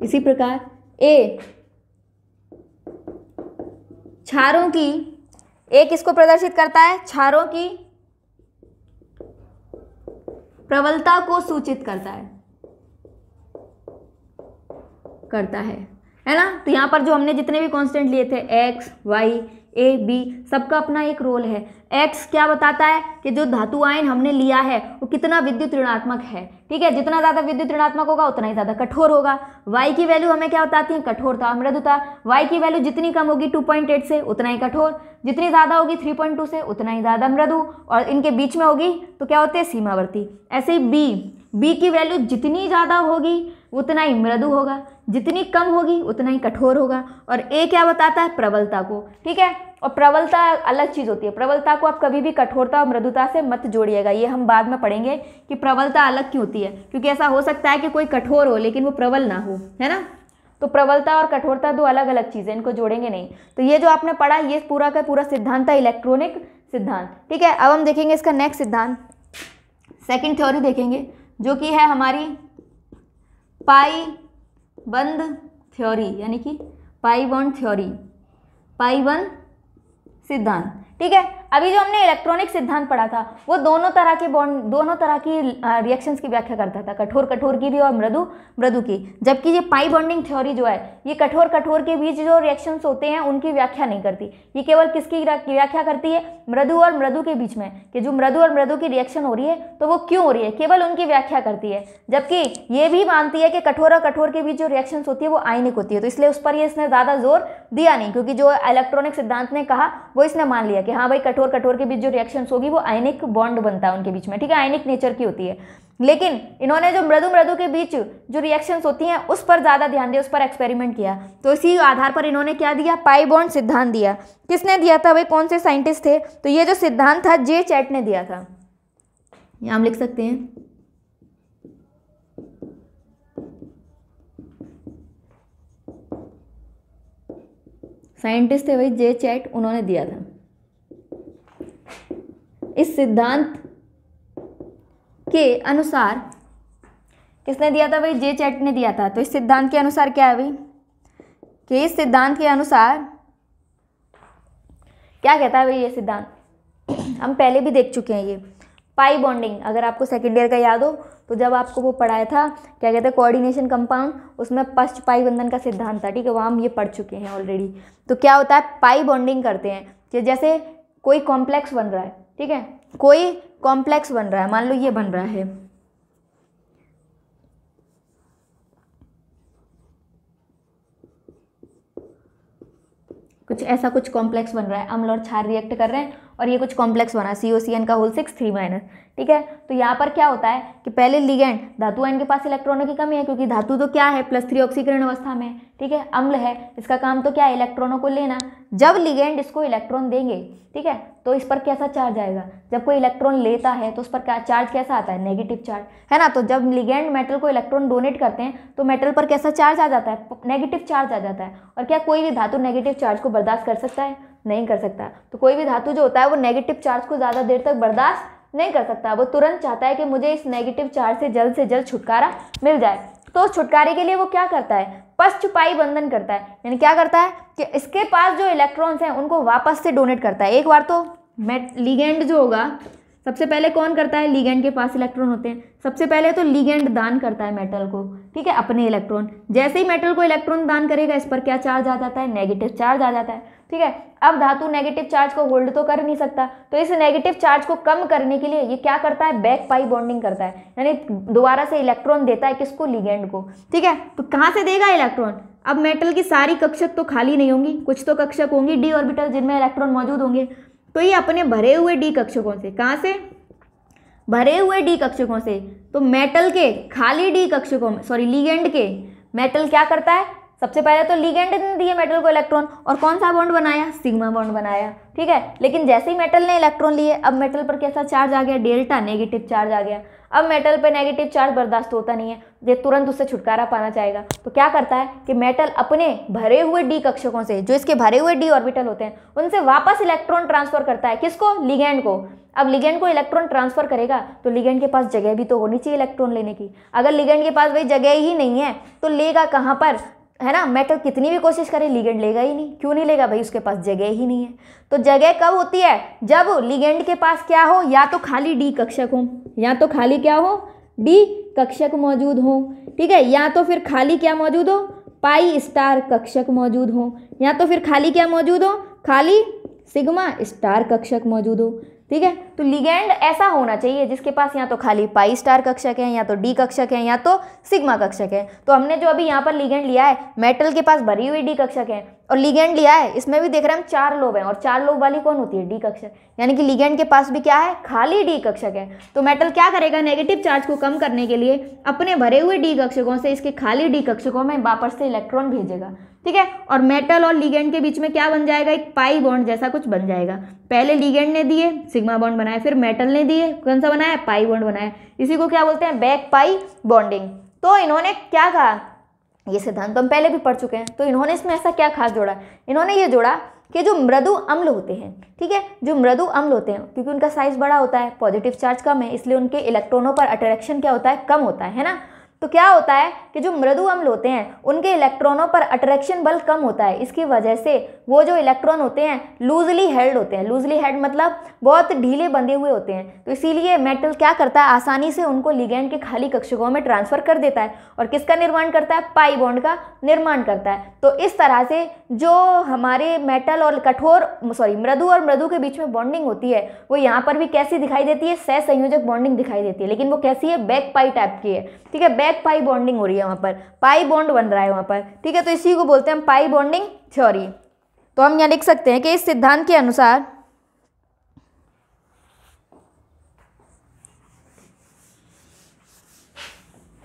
इसी प्रकार ए छारों की ए किसको प्रदर्शित करता है छारों की प्रबलता को सूचित करता है करता है है ना तो यहाँ पर जो हमने जितने भी कांस्टेंट लिए थे एक्स वाई ए बी सबका अपना एक रोल है एक्स क्या बताता है कि जो धातु आयन हमने लिया है वो कितना विद्युत ऋणात्मक है ठीक है जितना ज़्यादा विद्युत ऋणात्मक होगा उतना ही ज़्यादा कठोर होगा वाई की वैल्यू हमें क्या बताती है कठोरता मृदुता वाई की वैल्यू जितनी कम होगी 2.8 से उतना ही कठोर जितनी ज़्यादा होगी 3.2 से उतना ही ज़्यादा मृदु और इनके बीच में होगी तो क्या होते हैं सीमावर्ती ऐसे ही बी बी की वैल्यू जितनी ज़्यादा होगी उतना ही मृदु होगा जितनी कम होगी उतना ही कठोर होगा और ए क्या बताता है प्रबलता को ठीक है और प्रबलता अलग चीज़ होती है प्रबलता को आप कभी भी कठोरता और मृदुता से मत जोड़िएगा ये हम बाद में पढ़ेंगे कि प्रबलता अलग क्यों होती है क्योंकि ऐसा हो सकता है कि कोई कठोर हो लेकिन वो प्रबल ना हो है ना तो प्रबलता और कठोरता दो अलग अलग चीज़ें इनको जोड़ेंगे नहीं तो ये जो आपने पढ़ा ये पूरा का पूरा सिद्धांत था इलेक्ट्रॉनिक सिद्धांत ठीक है अब हम देखेंगे इसका नेक्स्ट सिद्धांत सेकेंड थ्योरी देखेंगे जो कि है हमारी पाई बंद थ्योरी यानी कि पाई बंद थ्योरी पाई बंद सिद्धांत ठीक है अभी जो हमने इलेक्ट्रॉनिक सिद्धांत पढ़ा था वो दोनों तरह के बॉन्ड दोनों तरह की रिएक्शंस की व्याख्या करता था कठोर कठोर की भी और मृदु मृदु की जबकि ये पाई बॉन्डिंग थ्योरी जो है ये कठोर कठोर के बीच जो रिएक्शंस होते हैं उनकी व्याख्या नहीं करती ये केवल किसकी व्याख्या करती है मृदु और मृदु के बीच में कि जो मृदु और मृदु की रिएक्शन हो रही है तो वो क्यों हो रही है केवल उनकी व्याख्या करती है जबकि ये भी मानती है कि कठोर और कठोर के बीच जो रिएक्शंस होती है वो आयनिक होती है तो इसलिए उस पर ये इसने ज़्यादा जोर दिया नहीं क्योंकि जो इलेक्ट्रॉनिक सिद्धांत ने कहा वो इसने मान लिया कि हाँ भाई कठोर कठोर कठोर के बीच जो रिएक्शन होगी वो आयनिक बॉन्ड बनता है उनके बीच में ठीक है आयनिक नेचर की होती है लेकिन इन्होंने जो मृदु मृदु के बीच जो रिएक्शंस होती हैं उस पर ज़्यादा ध्यान दिया उस पर एक्सपेरिमेंट किया तो इसी आधार पर इन्होंने क्या दिया पाई बॉन्ड सिद्धांत दिया किसने दिया था वे कौन से साइंटिस्ट थे तो ये जो सिद्धांत था जे चैट ने दिया था हम लिख सकते हैं साइंटिस्ट थे वही जे चैट उन्होंने दिया था इस सिद्धांत के अनुसार किसने दिया था भाई जे चैट ने दिया था तो इस सिद्धांत के अनुसार क्या है भाई कि इस सिद्धांत के अनुसार क्या कहता है भाई ये सिद्धांत हम पहले भी देख चुके हैं ये पाई बॉन्डिंग अगर आपको सेकेंड ईयर का याद हो तो जब आपको वो पढ़ाया था क्या कहते हैं कोऑर्डिनेशन कंपाउंड उसमें पश्च पाई बंधन का सिद्धांत था ठीक है वहाँ हम ये पढ़ चुके हैं ऑलरेडी तो क्या होता है पाई बॉन्डिंग करते हैं जैसे कोई कॉम्प्लेक्स बन रहा है ठीक है कोई कॉम्प्लेक्स बन रहा है मान लो ये बन रहा है कुछ ऐसा कुछ कॉम्प्लेक्स बन रहा है अम्ल और क्षार रिएक्ट कर रहे हैं और ये कुछ कॉम्प्लेक्स बना सी ओ सी एन का होल सिक्स थ्री माइनस ठीक है तो यहाँ पर क्या होता है कि पहले लिगेंड धातु आयन के पास इलेक्ट्रॉनों की कमी है क्योंकि धातु तो क्या है प्लस थ्री ऑक्सीकरण अवस्था में ठीक है अम्ल है इसका काम तो क्या है इलेक्ट्रॉनों को लेना जब लिगेंड इसको इलेक्ट्रॉन देंगे ठीक है तो इस पर कैसा चार्ज आएगा जब कोई इलेक्ट्रॉन लेता है तो उस पर क्या चार्ज कैसा आता है नेगेटिव चार्ज है ना तो जब लिगेंड मेटल को इलेक्ट्रॉन डोनेट करते हैं तो मेटल पर कैसा चार्ज आ जाता है नेगेटिव चार्ज आ जाता है और क्या कोई भी धातु नेगेटिव चार्ज को बर्दाश्त कर सकता है नहीं कर सकता तो कोई भी धातु जो होता है वो नेगेटिव चार्ज को ज़्यादा देर तक बर्दाश्त नहीं कर सकता वो तुरंत चाहता है कि मुझे इस नेगेटिव चार्ज से जल्द से जल्द छुटकारा मिल जाए तो उस छुटकारे के लिए वो क्या करता है पश छुपाई बंधन करता है यानी क्या करता है कि इसके पास जो इलेक्ट्रॉन्स हैं उनको वापस से डोनेट करता है एक बार तो मेट लीगेंड जो होगा सबसे पहले कौन करता है लीगेंड के पास इलेक्ट्रॉन होते हैं सबसे पहले तो लीगेंड दान करता है मेटल को ठीक है अपने इलेक्ट्रॉन जैसे ही मेटल को इलेक्ट्रॉन दान करेगा इस पर क्या चार्ज आ जाता है नेगेटिव चार्ज आ जाता है ठीक है अब धातु नेगेटिव चार्ज को होल्ड तो कर नहीं सकता तो इस नेगेटिव चार्ज को कम करने के लिए ये क्या करता है बैक पाई बॉन्डिंग करता है यानी दोबारा से इलेक्ट्रॉन देता है किसको लिगेंड को ठीक है तो कहाँ से देगा इलेक्ट्रॉन अब मेटल की सारी कक्षक तो खाली नहीं होंगी कुछ तो कक्षक होंगी डी ऑर्बिटल जिनमें इलेक्ट्रॉन मौजूद होंगे तो ये अपने भरे हुए डी कक्षकों से कहाँ से भरे हुए डी कक्षकों से तो मेटल के खाली डी कक्षकों में सॉरी लीगेंड के मेटल क्या करता है सबसे पहले तो लिगेंड ने दिए मेटल को इलेक्ट्रॉन और कौन सा बॉन्ड बनाया सिग्मा बॉन्ड बनाया ठीक है लेकिन जैसे ही मेटल ने इलेक्ट्रॉन लिए अब मेटल पर कैसा चार्ज आ गया डेल्टा नेगेटिव चार्ज आ गया अब मेटल पर नेगेटिव चार्ज बर्दाश्त होता नहीं है ये तुरंत उससे छुटकारा पाना चाहेगा तो क्या करता है कि मेटल अपने भरे हुए डी कक्षकों से जो इसके भरे हुए डी ऑर्बिटल होते हैं उनसे वापस इलेक्ट्रॉन ट्रांसफर करता है किसको लिगेंड को अब लिगेंड को इलेक्ट्रॉन ट्रांसफर करेगा तो लिगेंड के पास जगह भी तो होनी चाहिए इलेक्ट्रॉन लेने की अगर लिगेंड के पास भाई जगह ही नहीं है तो लेगा कहाँ पर है ना मेटल कितनी भी कोशिश करे लिगेंड लेगा ही नहीं क्यों नहीं लेगा भाई उसके पास जगह ही नहीं है तो जगह कब होती है जब लिगेंड के पास क्या हो या तो खाली डी कक्षक हो या तो खाली क्या हो डी कक्षक मौजूद हो ठीक है या तो फिर खाली क्या मौजूद हो पाई स्टार कक्षक मौजूद हो या तो फिर खाली क्या मौजूद हो खाली सिग्मा स्टार कक्षक मौजूद हो ठीक है तो लिगेंड ऐसा होना चाहिए जिसके पास या तो खाली पाई स्टार कक्षक है या तो डी कक्षक है या तो सिग्मा कक्षक है तो हमने जो अभी यहाँ पर लिगेंड लिया है मेटल के पास भरी हुई डी कक्षक है और लिगेंड लिया है इसमें भी देख रहे हैं हम चार लोब हैं और चार लोब वाली कौन होती है डी कक्षक यानी कि लिगेंड के पास भी क्या है खाली डी कक्षक है तो मेटल क्या करेगा नेगेटिव चार्ज को कम करने के लिए अपने भरे हुए डी कक्षकों से इसके खाली डी कक्षकों में वापस से इलेक्ट्रॉन भेजेगा ठीक है और मेटल और लीगेंड के बीच में क्या बन जाएगा एक पाई बॉन्ड जैसा कुछ बन जाएगा पहले लीगेंड ने दिए सिग्मा बॉन्ड बनाया फिर मेटल ने दिए कौन सा बनाया पाई बॉन्ड बनाया इसी को क्या बोलते हैं बैक पाई बॉन्डिंग तो इन्होंने क्या कहा ये सिद्धांत तो हम पहले भी पढ़ चुके हैं तो इन्होंने इसमें ऐसा क्या खास जोड़ा इन्होंने ये जोड़ा कि जो मृदु अम्ल होते हैं ठीक है जो मृदु अम्ल होते हैं क्योंकि उनका साइज बड़ा होता है पॉजिटिव चार्ज कम है इसलिए उनके इलेक्ट्रॉनों पर अट्रैक्शन क्या होता है कम होता है ना तो क्या होता है कि जो मृदु अम्ल होते हैं उनके इलेक्ट्रॉनों पर अट्रैक्शन बल कम होता है इसकी वजह से वो जो इलेक्ट्रॉन होते हैं लूजली हेल्ड होते हैं लूजली हेल्ड मतलब बहुत ढीले बंधे हुए होते हैं तो इसीलिए मेटल क्या करता है आसानी से उनको लिगेंड के खाली कक्षकों में ट्रांसफर कर देता है और किसका निर्माण करता है पाई बॉन्ड का निर्माण करता है तो इस तरह से जो हमारे मेटल और कठोर सॉरी मृदु और मृदु के बीच में बॉन्डिंग होती है वो यहाँ पर भी कैसी दिखाई देती है संयोजक बॉन्डिंग दिखाई देती है लेकिन वो कैसी है बैक पाई टाइप की है ठीक है बैक डायरेक्ट पाई बॉन्डिंग हो रही है वहाँ पर पाई बॉन्ड बन रहा है वहाँ पर ठीक है तो इसी को बोलते हैं हम पाई बॉन्डिंग थ्योरी तो हम यहाँ लिख सकते हैं कि इस सिद्धांत के अनुसार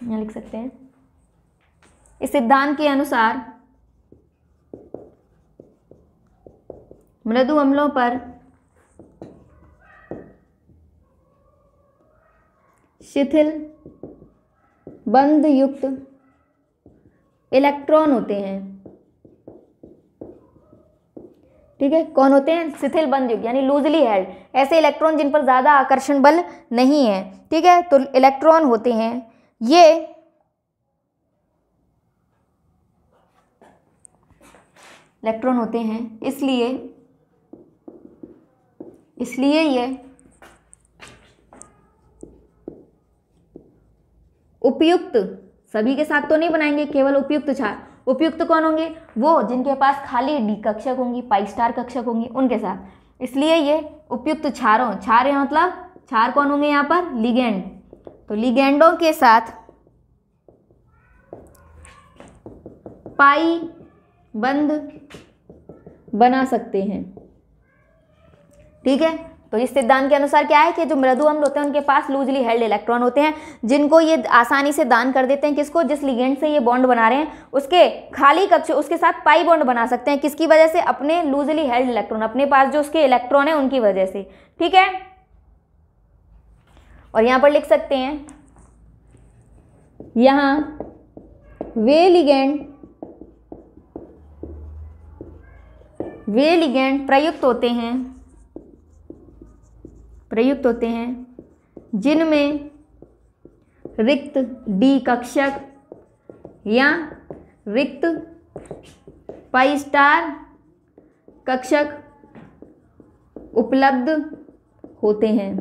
यहाँ लिख सकते हैं इस सिद्धांत के अनुसार मृदु अम्लों पर शिथिल बंद युक्त इलेक्ट्रॉन होते हैं ठीक है कौन होते हैं शिथिल बंद युग यानी लूजली हेल्ड ऐसे इलेक्ट्रॉन जिन पर ज़्यादा आकर्षण बल नहीं है ठीक है तो इलेक्ट्रॉन होते हैं ये इलेक्ट्रॉन होते हैं इसलिए इसलिए ये उपयुक्त सभी के साथ तो नहीं बनाएंगे केवल उपयुक्त छात्र उपयुक्त कौन होंगे वो जिनके पास खाली डी कक्षक होंगी पाई स्टार कक्षक होंगी उनके साथ इसलिए ये उपयुक्त छारों छार यहाँ मतलब छार कौन होंगे यहाँ पर लिगेंड तो लिगेंडों के साथ पाई बंद बना सकते हैं ठीक है तो इस सिद्धांत के अनुसार क्या है कि जो मृदु अम्ल होते हैं उनके पास लूजली हेल्ड इलेक्ट्रॉन होते हैं जिनको ये आसानी से दान कर देते हैं किसको जिस लिगेंड से ये बॉन्ड बना रहे हैं उसके खाली कक्ष उसके साथ पाई बॉन्ड बना सकते हैं किसकी वजह से अपने लूजली हेल्ड इलेक्ट्रॉन अपने पास जो उसके इलेक्ट्रॉन है उनकी वजह से ठीक है और यहां पर लिख सकते हैं यहां वे लिगेंड वे लिगेंड प्रयुक्त होते हैं प्रयुक्त होते हैं जिनमें रिक्त डी कक्षक या रिक्त पाई स्टार कक्षक उपलब्ध होते हैं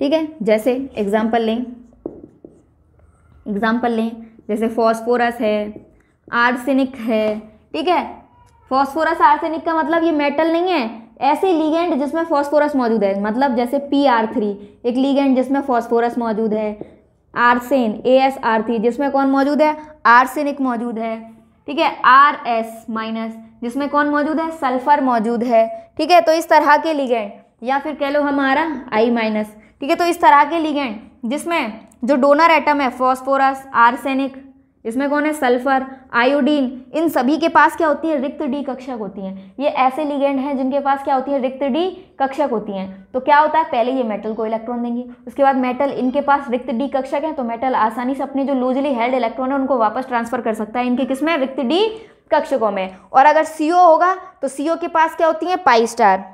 ठीक है जैसे एग्जाम्पल लें एग्जाम्पल लें जैसे फॉस्फोरस है आर्सेनिक है ठीक है फॉस्फोरस आर्सेनिक का मतलब ये मेटल नहीं है ऐसे लीगेंड जिसमें फॉस्फोरस मौजूद है मतलब जैसे पी आर थ्री एक लीगेंड जिसमें फॉस्फोरस मौजूद है arsine A S R three जिसमें कौन मौजूद है आरसेनिक मौजूद है ठीक है आर एस माइनस जिसमें कौन मौजूद है सल्फर मौजूद है ठीक है तो इस तरह के लीगेंड या फिर कह लो हमारा आई माइनस ठीक है तो इस तरह के लीगेंड जिसमें जो डोनर एटम है फॉस्फोरस आर्सेनिक इसमें कौन है सल्फर आयोडीन इन सभी के पास क्या होती है रिक्त डी कक्षक होती हैं ये ऐसे लिगेंड हैं जिनके पास क्या होती है रिक्त डी कक्षक होती हैं तो क्या होता है पहले ये मेटल को इलेक्ट्रॉन देंगे उसके बाद मेटल इनके पास रिक्त डी कक्षक हैं तो मेटल आसानी से अपने जो लूजली हेल्ड इलेक्ट्रॉन है उनको वापस ट्रांसफर कर सकता है इनके किसमें रिक्त डी कक्षकों में और अगर सी होगा तो सी के पास क्या होती है पाई स्टार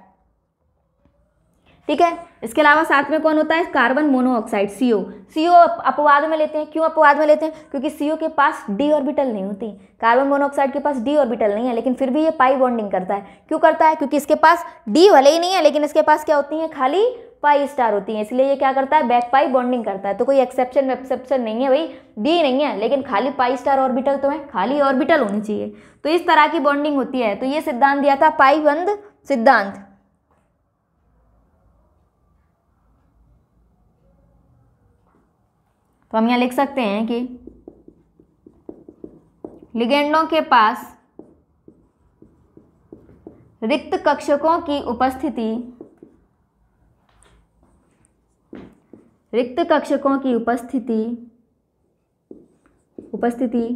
ठीक है इसके अलावा साथ में कौन होता है कार्बन मोनोऑक्साइड सीओ सीओ अपवाद में लेते हैं क्यों अपवाद में लेते हैं क्योंकि सीओ के पास डी ऑर्बिटल नहीं होती कार्बन मोनोऑक्साइड के पास डी ऑर्बिटल नहीं है लेकिन फिर भी ये पाई बॉन्डिंग करता है क्यों करता है क्योंकि इसके पास डी वाले ही नहीं है लेकिन इसके पास क्या होती है खाली पाई स्टार होती है इसलिए ये क्या करता है बैक पाई बॉन्डिंग करता है तो कोई एक्सेप्शन एक्सेप्शन नहीं है भाई डी नहीं है लेकिन खाली पाई स्टार ऑर्बिटल तो है खाली ऑर्बिटल होनी चाहिए तो इस तरह की बॉन्डिंग होती है तो ये सिद्धांत दिया था पाई बंद सिद्धांत तो हम यहाँ लिख सकते हैं कि लिगेंडों के पास रिक्त कक्षकों की उपस्थिति रिक्त कक्षकों की उपस्थिति उपस्थिति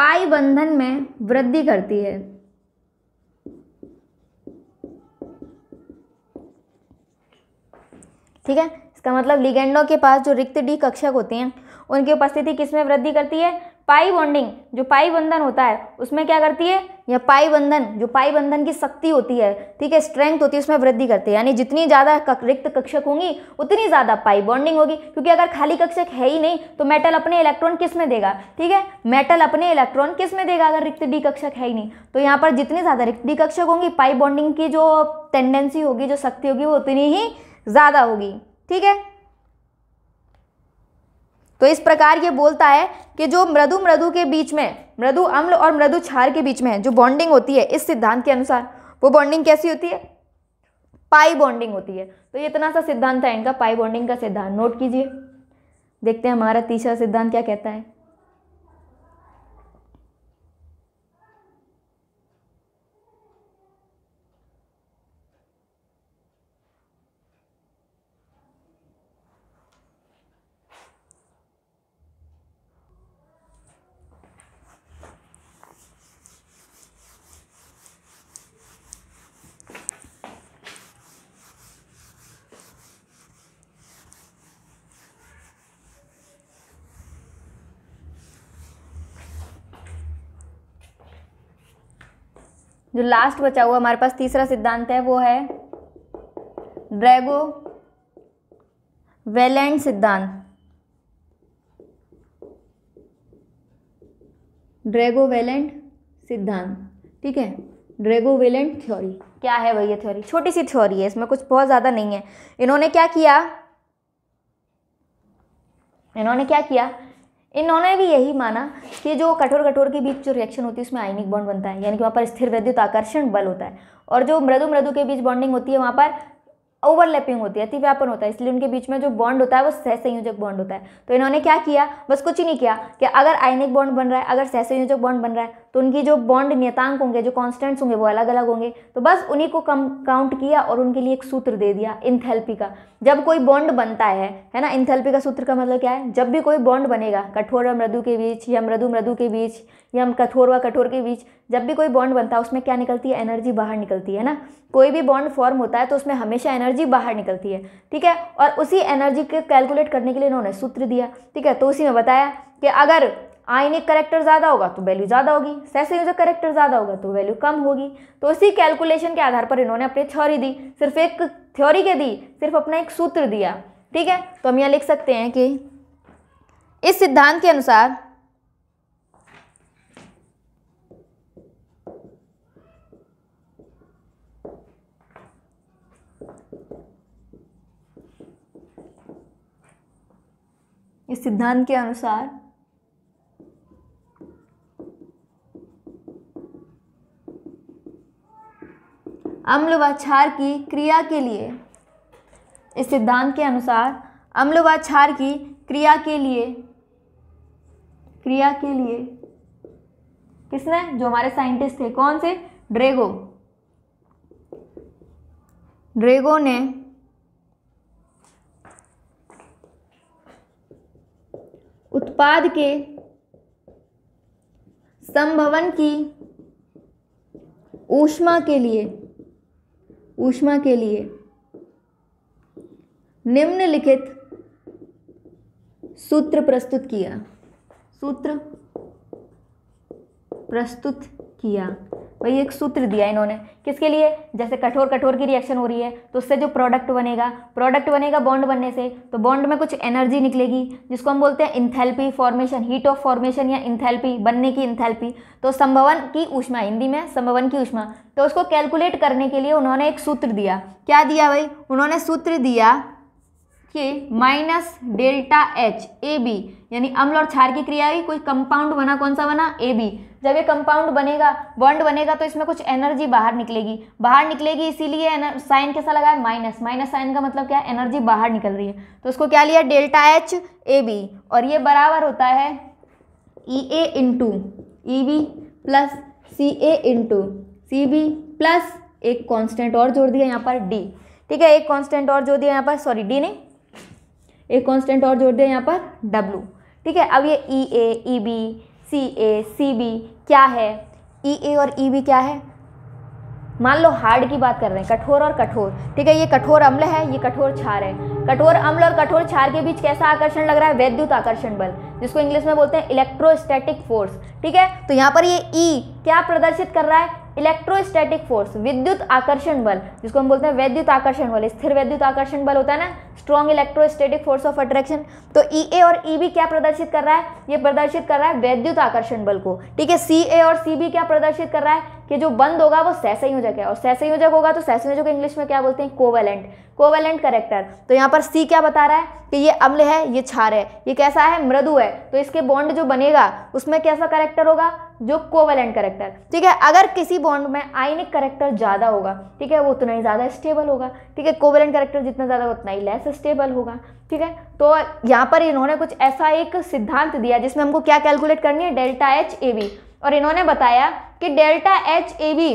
पाई बंधन में वृद्धि करती है ठीक है इसका मतलब लिगेंडों के पास जो रिक्त डी कक्षक होते हैं उनकी उपस्थिति किसमें वृद्धि करती है पाई बॉन्डिंग जो पाई बंधन होता है उसमें क्या करती है या पाई बंधन जो पाई बंधन की शक्ति होती है ठीक है स्ट्रेंथ होती है उसमें वृद्धि करती है यानी जितनी ज़्यादा रिक्त कक्षक होंगी उतनी ज़्यादा पाई बॉन्डिंग होगी क्योंकि अगर खाली कक्षक है ही नहीं तो मेटल अपने इलेक्ट्रॉन किस में देगा ठीक है मेटल अपने इलेक्ट्रॉन किस में देगा अगर रिक्त डी कक्षक है ही नहीं तो यहाँ पर जितनी ज़्यादा रिक्त डी कक्षक होंगी पाई बॉन्डिंग की जो टेंडेंसी होगी जो शक्ति होगी वो उतनी ही ज़्यादा होगी ठीक है तो इस प्रकार ये बोलता है कि जो मृदु मृदु के बीच में मृदु अम्ल और मृदु क्षार के बीच में है जो बॉन्डिंग होती है इस सिद्धांत के अनुसार वो बॉन्डिंग कैसी होती है पाई बॉन्डिंग होती है तो ये इतना सा सिद्धांत है इनका पाई बॉन्डिंग का सिद्धांत नोट कीजिए देखते हैं हमारा तीसरा सिद्धांत क्या कहता है जो लास्ट बचा हुआ हमारे पास तीसरा सिद्धांत है वो है ड्रैगो वेलेंट सिद्धांत ड्रेगोवेलेंट सिद्धांत ठीक है ड्रेगोवेलेंट थ्योरी क्या है भैया थ्योरी छोटी सी थ्योरी है इसमें कुछ बहुत ज़्यादा नहीं है इन्होंने क्या किया इन्होंने क्या किया इन्होंने भी यही माना कि जो कठोर कठोर के बीच जो रिएक्शन होती है उसमें आयनिक बॉन्ड बनता है यानी कि वहाँ पर स्थिर विद्युत आकर्षण बल होता है और जो मृदु मृदु के बीच बॉन्डिंग होती है वहाँ पर ओवरलैपिंग होती है अतिव्यापन होता है इसलिए उनके बीच में जो बॉन्ड होता है वो सहसंयोजक बॉन्ड होता है तो इन्होंने क्या किया बस कुछ ही नहीं किया कि अगर आयनिक बॉन्ड बन रहा है अगर सहसंयोजक बॉन्ड बन रहा है तो उनकी जो बॉन्ड नियतांक होंगे जो कॉन्स्टेंट्स होंगे वो अलग अलग होंगे तो बस उन्हीं को कम काउंट किया और उनके लिए एक सूत्र दे दिया इंथेल्पी का जब कोई बॉन्ड बनता है है ना इंथेल्पी का सूत्र का मतलब क्या है जब भी कोई बॉन्ड बनेगा कठोर और मृदु के बीच या मृदु मृदु के बीच या हम कठोर व कठोर के बीच जब भी कोई बॉन्ड बनता है उसमें क्या निकलती है एनर्जी बाहर निकलती है ना कोई भी बॉन्ड फॉर्म होता है तो उसमें हमेशा एनर्जी बाहर निकलती है ठीक है और उसी एनर्जी के कैलकुलेट करने के लिए इन्होंने सूत्र दिया ठीक है तो उसी में बताया कि अगर आइनिक करेक्टर ज़्यादा होगा तो वैल्यू ज़्यादा होगी सैसिनोजक करेक्टर ज़्यादा होगा तो वैल्यू कम होगी तो इसी कैलकुलेशन के आधार पर इन्होंने अपनी थ्योरी दी सिर्फ एक थ्योरी के दी सिर्फ अपना एक सूत्र दिया ठीक है तो हम यहाँ लिख सकते हैं कि इस सिद्धांत के अनुसार इस सिद्धांत के अनुसार अम्ल व क्षार की क्रिया के लिए इस सिद्धांत के अनुसार अम्ल व क्षार की क्रिया के लिए क्रिया के लिए किसने जो हमारे साइंटिस्ट थे कौन से ड्रेगो ड्रेगो ने उत्पाद के संभवन की ऊष्मा के लिए ऊष्मा के लिए निम्नलिखित सूत्र प्रस्तुत किया सूत्र प्रस्तुत किया वही एक सूत्र दिया इन्होंने किसके लिए जैसे कठोर कठोर की रिएक्शन हो रही है तो उससे जो प्रोडक्ट बनेगा प्रोडक्ट बनेगा बॉन्ड बनने से तो बॉन्ड में कुछ एनर्जी निकलेगी जिसको हम बोलते हैं enthalpy formation heat of formation या इंथेल्पी बनने की इंथेल्पी तो संभवन की ऊष्मा हिंदी में संभवन की ऊष्मा तो उसको कैलकुलेट करने के लिए उन्होंने एक सूत्र दिया क्या दिया भाई उन्होंने सूत्र दिया कि minus delta H A B यानी अम्ल और क्षार की क्रिया हुई कोई कंपाउंड बना कौन सा बना ए बी जब ये कंपाउंड बनेगा बॉन्ड बनेगा तो इसमें कुछ एनर्जी बाहर निकलेगी बाहर निकलेगी इसीलिए साइन कैसा लगा है माइनस माइनस साइन का मतलब क्या है एनर्जी बाहर निकल रही है तो उसको क्या लिया डेल्टा एच ए बी और ये बराबर होता है E A into E B plus C A into C B plus एक कॉन्स्टेंट और जोड़ दिया यहाँ पर डी ठीक है एक कांस्टेंट और जोड़ दिया यहाँ पर सॉरी डी नहीं एक कांस्टेंट और जोड़ दिया यहाँ पर डब्लू ठीक है अब ये ई ए ई बी सी ए सी बी क्या है ई e ए और ई e बी क्या है मान लो हार्ड की बात कर रहे हैं कठोर और कठोर ठीक है ये कठोर अम्ल है ये कठोर छार है कठोर अम्ल और कठोर छार के बीच कैसा आकर्षण लग रहा है वैद्युत आकर्षण बल जिसको इंग्लिश में बोलते हैं इलेक्ट्रोस्टैटिक फोर्स ठीक है तो यहाँ पर ये ई e क्या प्रदर्शित कर रहा है इलेक्ट्रोस्टैटिक फोर्स विद्युत आकर्षण बल जिसको हम बोलते हैं वैद्युत आकर्षण बल स्थिर वैद्युत आकर्षण बल होता है ना strong electrostatic force of attraction तो ई e ए और ई e बी क्या प्रदर्शित कर रहा है ये प्रदर्शित कर रहा है वैद्युत आकर्षण बल को ठीक है सी ए और सी बी क्या प्रदर्शित कर रहा है कि जो बंद होगा वो सहसंयोजक है और सहसंयोजक होगा तो सहसंयोजक इंग्लिश में क्या बोलते हैं कोवेलेंट कोवेलेंट करेक्टर तो यहाँ पर सी क्या बता रहा है कि ये अम्ल है ये छार है ये कैसा है मृदु है तो इसके बॉन्ड जो बनेगा उसमें कैसा करेक्टर होगा जो कोवेलेंट करेक्टर ठीक है अगर किसी बॉन्ड में आयनिक करेक्टर ज़्यादा होगा ठीक है वो उतना ही ज़्यादा स्टेबल होगा ठीक है कोवेलेंट करेक्टर जितना ज़्यादा उतना ही लेस स्टेबल होगा ठीक है तो यहाँ पर इन्होंने कुछ ऐसा एक सिद्धांत दिया जिसमें हमको क्या कैलकुलेट करनी है डेल्टा एच ए बी और इन्होंने बताया कि डेल्टा एच ए बी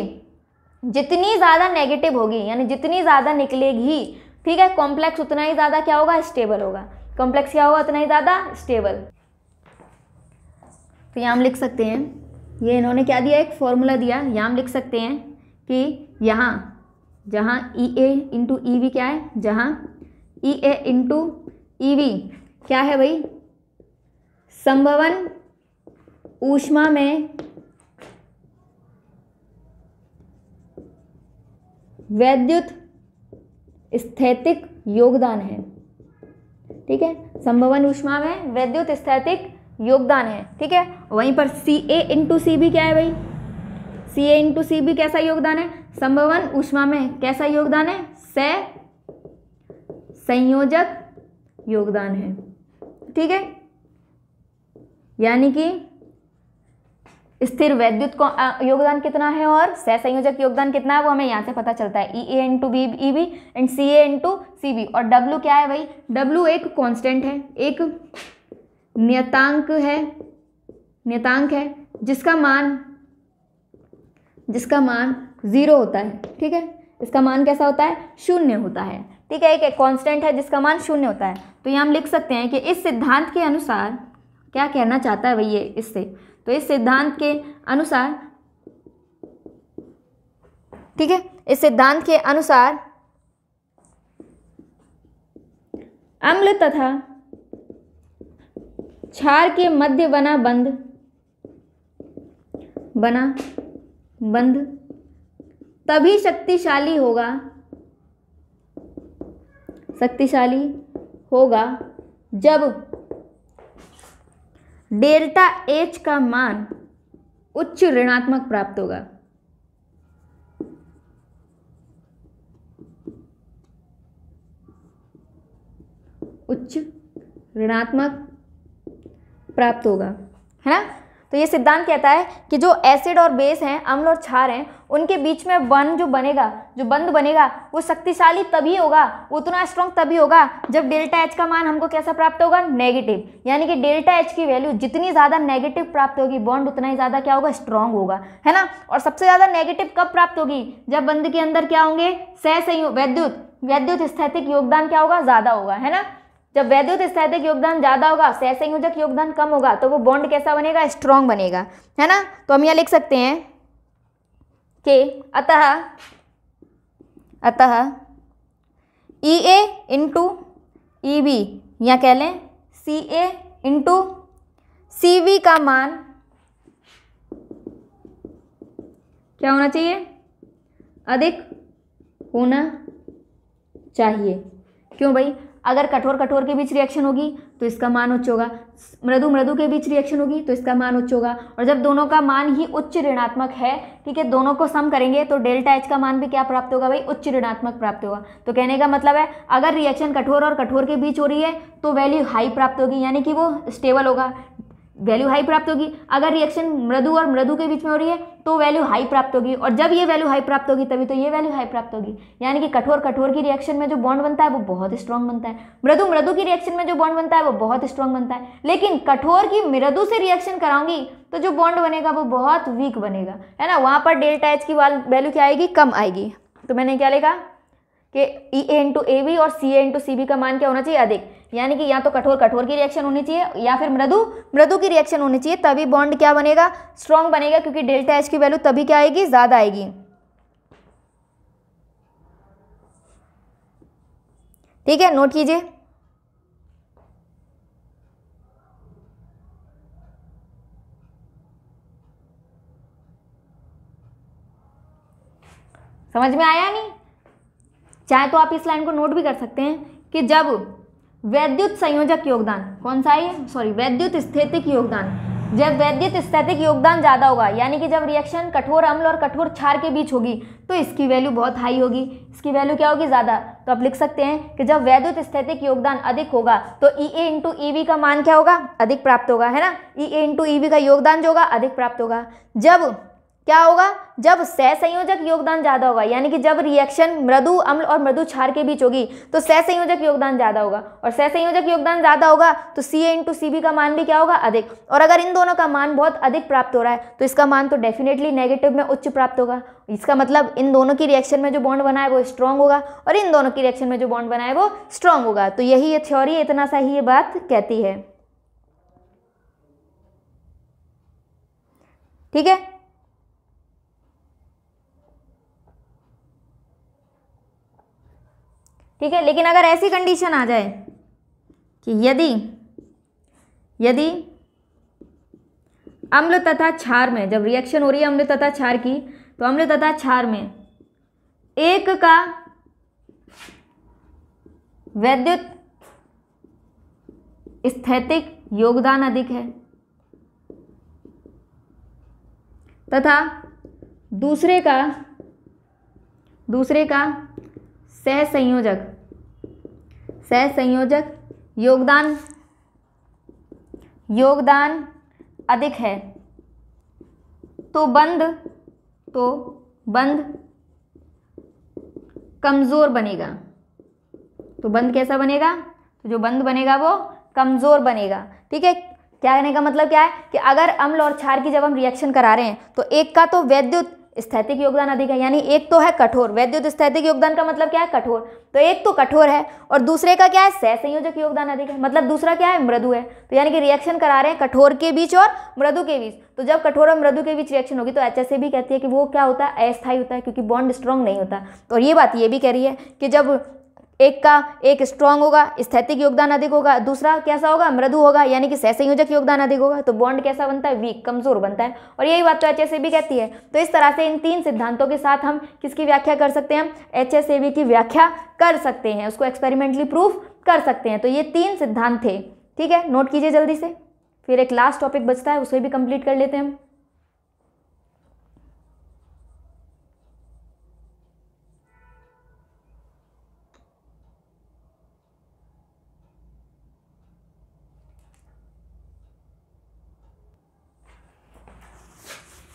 जितनी ज़्यादा नेगेटिव होगी यानी जितनी ज़्यादा निकलेगी ठीक है कॉम्प्लेक्स उतना ही ज़्यादा क्या होगा स्टेबल होगा कॉम्प्लेक्स क्या होगा उतना ही ज़्यादा स्टेबल तो यहाँ लिख सकते हैं ये इन्होंने क्या दिया एक फॉर्मूला दिया यहाँ लिख सकते हैं कि यहाँ जहाँ ई ए इंटू ई वी क्या है जहाँ ई ए इंटू ई वी क्या है भाई संभवन ऊष्मा में वैद्युत स्थैतिक योगदान है ठीक है संभवन ऊष्मा में वैद्युत स्थैतिक योगदान है ठीक है वहीं पर सी ए इंटू सी भी क्या है भाई सी ए इंटू सी भी कैसा योगदान है संभवन ऊष्मा में कैसा योगदान है से संयोजक योगदान है ठीक है यानी कि स्थिर वैद्युत को योगदान कितना है और सह संयोजक योगदान कितना है वो हमें यहाँ से पता चलता है E A into B E B and C A into C B और डब्लू क्या है भाई डब्लू एक कॉन्स्टेंट है एक नियतांक है नियतांक है जिसका मान जिसका मान ज़ीरो होता है ठीक है इसका मान कैसा होता है शून्य होता है ठीक है एक कॉन्स्टेंट है जिसका मान शून्य होता है तो ये हम लिख सकते हैं कि इस सिद्धांत के अनुसार क्या कहना चाहता है भैया इससे तो इस सिद्धांत के अनुसार ठीक है इस सिद्धांत के अनुसार अम्ल तथा क्षार के मध्य बना बंद बना बंद तभी शक्तिशाली होगा शक्तिशाली होगा जब डेल्टा एच का मान उच्च ऋणात्मक प्राप्त होगा उच्च ऋणात्मक प्राप्त होगा है ना तो ये सिद्धांत कहता है कि जो एसिड और बेस हैं अम्ल और क्षार हैं उनके बीच में बन जो बनेगा जो बंद बनेगा वो शक्तिशाली तभी होगा उतना स्ट्रॉन्ग तभी होगा जब डेल्टा एच का मान हमको कैसा प्राप्त होगा नेगेटिव यानी कि डेल्टा एच की वैल्यू जितनी ज़्यादा नेगेटिव प्राप्त होगी बॉन्ड उतना ही ज़्यादा क्या होगा स्ट्रॉन्ग होगा है ना और सबसे ज़्यादा नेगेटिव कब प्राप्त होगी जब बंद के अंदर क्या होंगे सह वैद्युत वैद्युत स्थैतिक योगदान क्या होगा ज़्यादा होगा है ना जब वैद्युत स्थैतिक योगदान ज़्यादा होगा सहसंयोजक योगदान कम होगा तो वो बॉन्ड कैसा बनेगा स्ट्रांग बनेगा है ना तो हम यह लिख सकते हैं कि अतः अतः ई ए इंटू ई बी या कह लें सी ए इंटू सी वी का मान क्या होना चाहिए अधिक होना चाहिए क्यों भाई अगर कठोर कठोर के बीच रिएक्शन होगी तो इसका मान उच्च होगा मृदु मृदु के बीच रिएक्शन होगी तो इसका मान उच्च होगा और जब दोनों का मान ही उच्च ऋणात्मक है ठीक है दोनों को सम करेंगे तो डेल्टा एच का मान भी क्या प्राप्त होगा भाई उच्च ऋणात्मक प्राप्त होगा तो कहने का मतलब है अगर रिएक्शन कठोर और कठोर के बीच हो रही है तो वैल्यू हाई प्राप्त होगी यानी कि वो स्टेबल होगा वैल्यू हाई प्राप्त होगी अगर रिएक्शन मृदु और मृदु के बीच में हो रही है तो वैल्यू हाई प्राप्त होगी और जब ये वैल्यू हाई प्राप्त होगी तभी तो ये वैल्यू हाई प्राप्त होगी यानी कि कठोर कठोर की रिएक्शन में जो बॉन्ड बनता है वो बहुत स्ट्रॉन्ग बनता है मृदु मृदु की रिएक्शन में जो बॉन्ड बनता है वो बहुत स्ट्रॉन्ग बनता है लेकिन कठोर की मृदु से रिएक्शन कराऊंगी तो जो बॉन्ड बनेगा वो बहुत वीक बनेगा है ना वहाँ पर डेल्टा एच की वैल्यू क्या आएगी कम आएगी तो मैंने क्या लिखा कि ई ए इंटू ए बी और सी ए इंटू सी बी का मान क्या होना चाहिए अधिक यानी कि या तो कठोर कठोर की रिएक्शन होनी चाहिए या फिर मृदु मृदु की रिएक्शन होनी चाहिए तभी बॉन्ड क्या बनेगा स्ट्रॉन्ग बनेगा क्योंकि डेल्टा एच की वैल्यू तभी क्या आएगी ज़्यादा आएगी ठीक है नोट कीजिए समझ में आया नहीं चाहे तो आप इस लाइन को नोट भी कर सकते हैं कि जब वैद्युत संयोजक योगदान कौन सा है सॉरी वैद्युत स्थितिक योगदान जब वैद्युत स्थैतिक योगदान ज़्यादा होगा यानी कि जब रिएक्शन कठोर अम्ल और कठोर क्षार के बीच होगी तो इसकी वैल्यू बहुत हाई होगी इसकी वैल्यू क्या होगी ज़्यादा तो आप लिख सकते हैं कि जब वैद्युत स्थैतिक योगदान अधिक होगा तो ई ए इंटू ई वी का मान क्या होगा अधिक प्राप्त होगा है ना ई ए इंटू ई वी का योगदान जो होगा अधिक प्राप्त होगा जब क्या होगा जब सहसंयोजक योगदान ज़्यादा होगा यानी कि जब रिएक्शन मृदु अम्ल और मृदु क्षार के बीच होगी तो सहसंयोजक योगदान ज़्यादा होगा और सहसंयोजक योगदान ज़्यादा होगा तो सी ए इंटू सी बी का मान भी क्या होगा अधिक और अगर इन दोनों का मान बहुत अधिक प्राप्त हो रहा है तो इसका मान तो डेफिनेटली नेगेटिव में उच्च प्राप्त होगा इसका मतलब इन दोनों की रिएक्शन में जो बॉन्ड बना है वो स्ट्रांग होगा और इन दोनों की रिएक्शन में जो बॉन्ड बना है वो स्ट्रांग होगा तो यही ये थ्योरी इतना सा ही ये बात कहती है ठीक है ठीक है लेकिन अगर ऐसी कंडीशन आ जाए कि यदि यदि अम्ल तथा क्षार में जब रिएक्शन हो रही है अम्ल तथा क्षार की तो अम्ल तथा क्षार में एक का वैद्युत स्थैतिक योगदान अधिक है तथा दूसरे का दूसरे का सह संयोजक सहसंयोजक योगदान योगदान अधिक है तो बंद तो बंद कमज़ोर बनेगा तो बंद कैसा बनेगा तो जो बंद बनेगा वो कमज़ोर बनेगा ठीक है क्या कहने का मतलब क्या है कि अगर अम्ल और क्षार की जब हम रिएक्शन करा रहे हैं तो एक का तो वैद्युत स्थैतिक योगदान अधिक है यानी एक तो है कठोर वैद्युत स्थैतिक योगदान का मतलब क्या है कठोर तो एक तो कठोर है और दूसरे का क्या है सह संयोजक योगदान अधिक है मतलब दूसरा क्या है मृदु है तो यानी कि रिएक्शन करा रहे हैं कठोर के बीच और मृदु के बीच तो जब कठोर और मृदु के बीच रिएक्शन होगी तो एच भी कहती है कि वो क्या होता है अस्थायी होता है क्योंकि बॉन्ड स्ट्रॉन्ग नहीं होता तो और ये बात ये भी कह रही है कि जब एक का एक स्ट्रांग होगा स्थैतिक योगदान अधिक होगा दूसरा कैसा होगा मृदु होगा यानी कि सहसंयोजक योगदान अधिक होगा तो बॉन्ड कैसा बनता है वीक कमजोर बनता है और यही बात तो एच भी कहती है तो इस तरह से इन तीन सिद्धांतों के साथ हम किसकी व्याख्या कर सकते हैं हम एच की व्याख्या कर सकते हैं उसको एक्सपेरिमेंटली प्रूफ कर सकते हैं तो ये तीन सिद्धांत थे ठीक है नोट कीजिए जल्दी से फिर एक लास्ट टॉपिक बचता है उसे भी कंप्लीट कर लेते हैं हम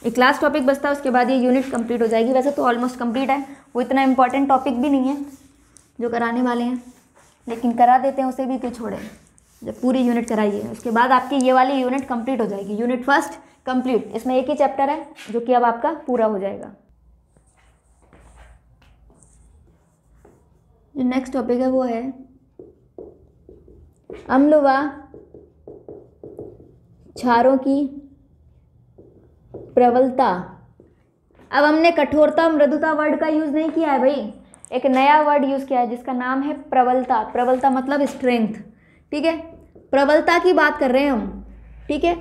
एक लास्ट टॉपिक बचता है उसके बाद ये यूनिट कंप्लीट हो जाएगी वैसे तो ऑलमोस्ट कंप्लीट है वो इतना इंपॉर्टेंट टॉपिक भी नहीं है जो कराने वाले हैं लेकिन करा देते हैं उसे भी क्यों छोड़ें जब पूरी यूनिट कराइए उसके बाद आपकी ये वाली यूनिट कंप्लीट हो जाएगी यूनिट फर्स्ट कंप्लीट इसमें एक ही चैप्टर है जो कि अब आपका पूरा हो जाएगा जो नेक्स्ट टॉपिक है वो है अम्ल व क्षारों की प्रबलता अब हमने कठोरता मृदुता वर्ड का यूज़ नहीं किया है भाई एक नया वर्ड यूज़ किया है जिसका नाम है प्रबलता प्रबलता मतलब स्ट्रेंथ ठीक है प्रबलता की बात कर रहे हैं हम ठीक है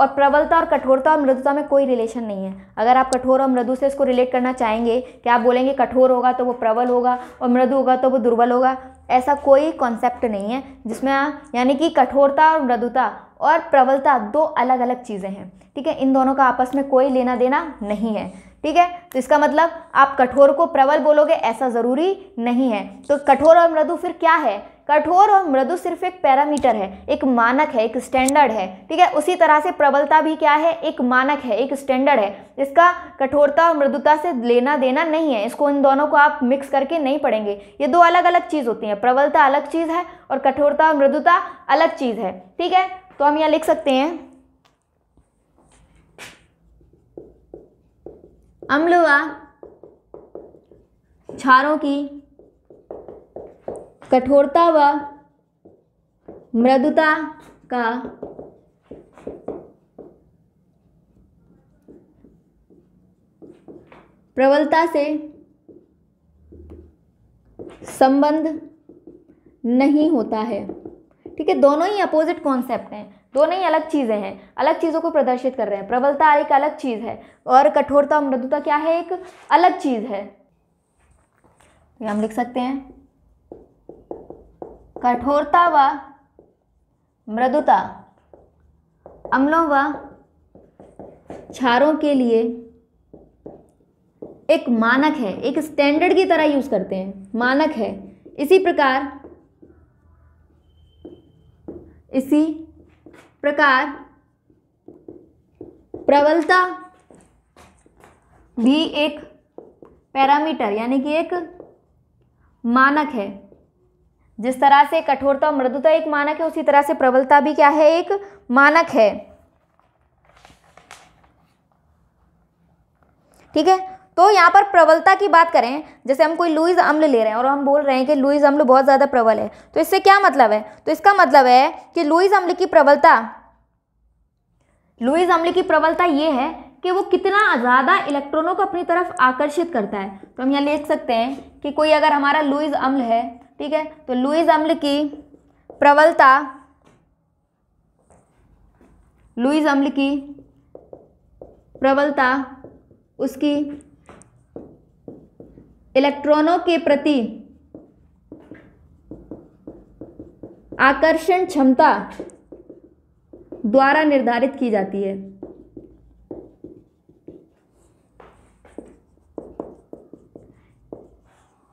और प्रबलता और कठोरता और मृदुता में कोई रिलेशन नहीं है अगर आप कठोर और मृदु से इसको रिलेट करना चाहेंगे कि आप बोलेंगे कठोर होगा तो वो प्रबल होगा और मृदु होगा तो वो दुर्बल होगा ऐसा कोई कॉन्सेप्ट नहीं है जिसमें यानी कि कठोरता और मृदुता और प्रबलता दो अलग अलग चीज़ें हैं ठीक है इन दोनों का आपस में कोई लेना देना नहीं है ठीक है तो इसका मतलब आप कठोर को प्रबल बोलोगे ऐसा ज़रूरी नहीं है तो कठोर और मृदु फिर क्या है कठोर और मृदु सिर्फ एक पैरामीटर है एक मानक है एक स्टैंडर्ड है ठीक है उसी तरह से प्रबलता भी क्या है एक मानक है एक स्टैंडर्ड है इसका कठोरता और मृदुता से लेना देना नहीं है इसको इन दोनों को आप मिक्स करके नहीं पढ़ेंगे ये दो अलग अलग चीज़ होती हैं प्रबलता अलग चीज़ है और कठोरता और मृदुता अलग चीज़ है ठीक है तो हम यहाँ लिख सकते हैं अम्ल व क्षारों की कठोरता व मृदुता का प्रबलता से संबंध नहीं होता है ठीक है दोनों ही अपोजिट कॉन्सेप्ट हैं दोनों ही अलग चीज़ें हैं अलग चीज़ों को प्रदर्शित कर रहे हैं प्रबलता एक अलग चीज़ है और कठोरता और मृदुता क्या है एक अलग चीज़ है हम लिख सकते हैं कठोरता व मृदुता अम्लों व क्षारों के लिए एक मानक है एक स्टैंडर्ड की तरह यूज़ करते हैं मानक है इसी प्रकार इसी प्रकार प्रबलता भी एक पैरामीटर यानी कि एक मानक है जिस तरह से कठोरता और मृदुता एक मानक है उसी तरह से प्रबलता भी क्या है एक मानक है ठीक है तो यहाँ पर प्रबलता की बात करें जैसे हम कोई लुइज अम्ल ले रहे हैं और हम बोल रहे हैं कि लुइज अम्ल बहुत ज़्यादा प्रबल है तो इससे क्या मतलब है तो इसका मतलब है कि लुइज अम्ल की प्रबलता लुइज अम्ल की प्रबलता ये है कि वो कितना ज़्यादा इलेक्ट्रॉनों को अपनी तरफ आकर्षित करता है तो हम यहाँ लिख सकते हैं कि कोई अगर हमारा लुइज अम्ल है ठीक है तो लुइज अम्ल की प्रबलता लुइज अम्ल की प्रबलता उसकी इलेक्ट्रॉनों के प्रति आकर्षण क्षमता द्वारा निर्धारित की जाती है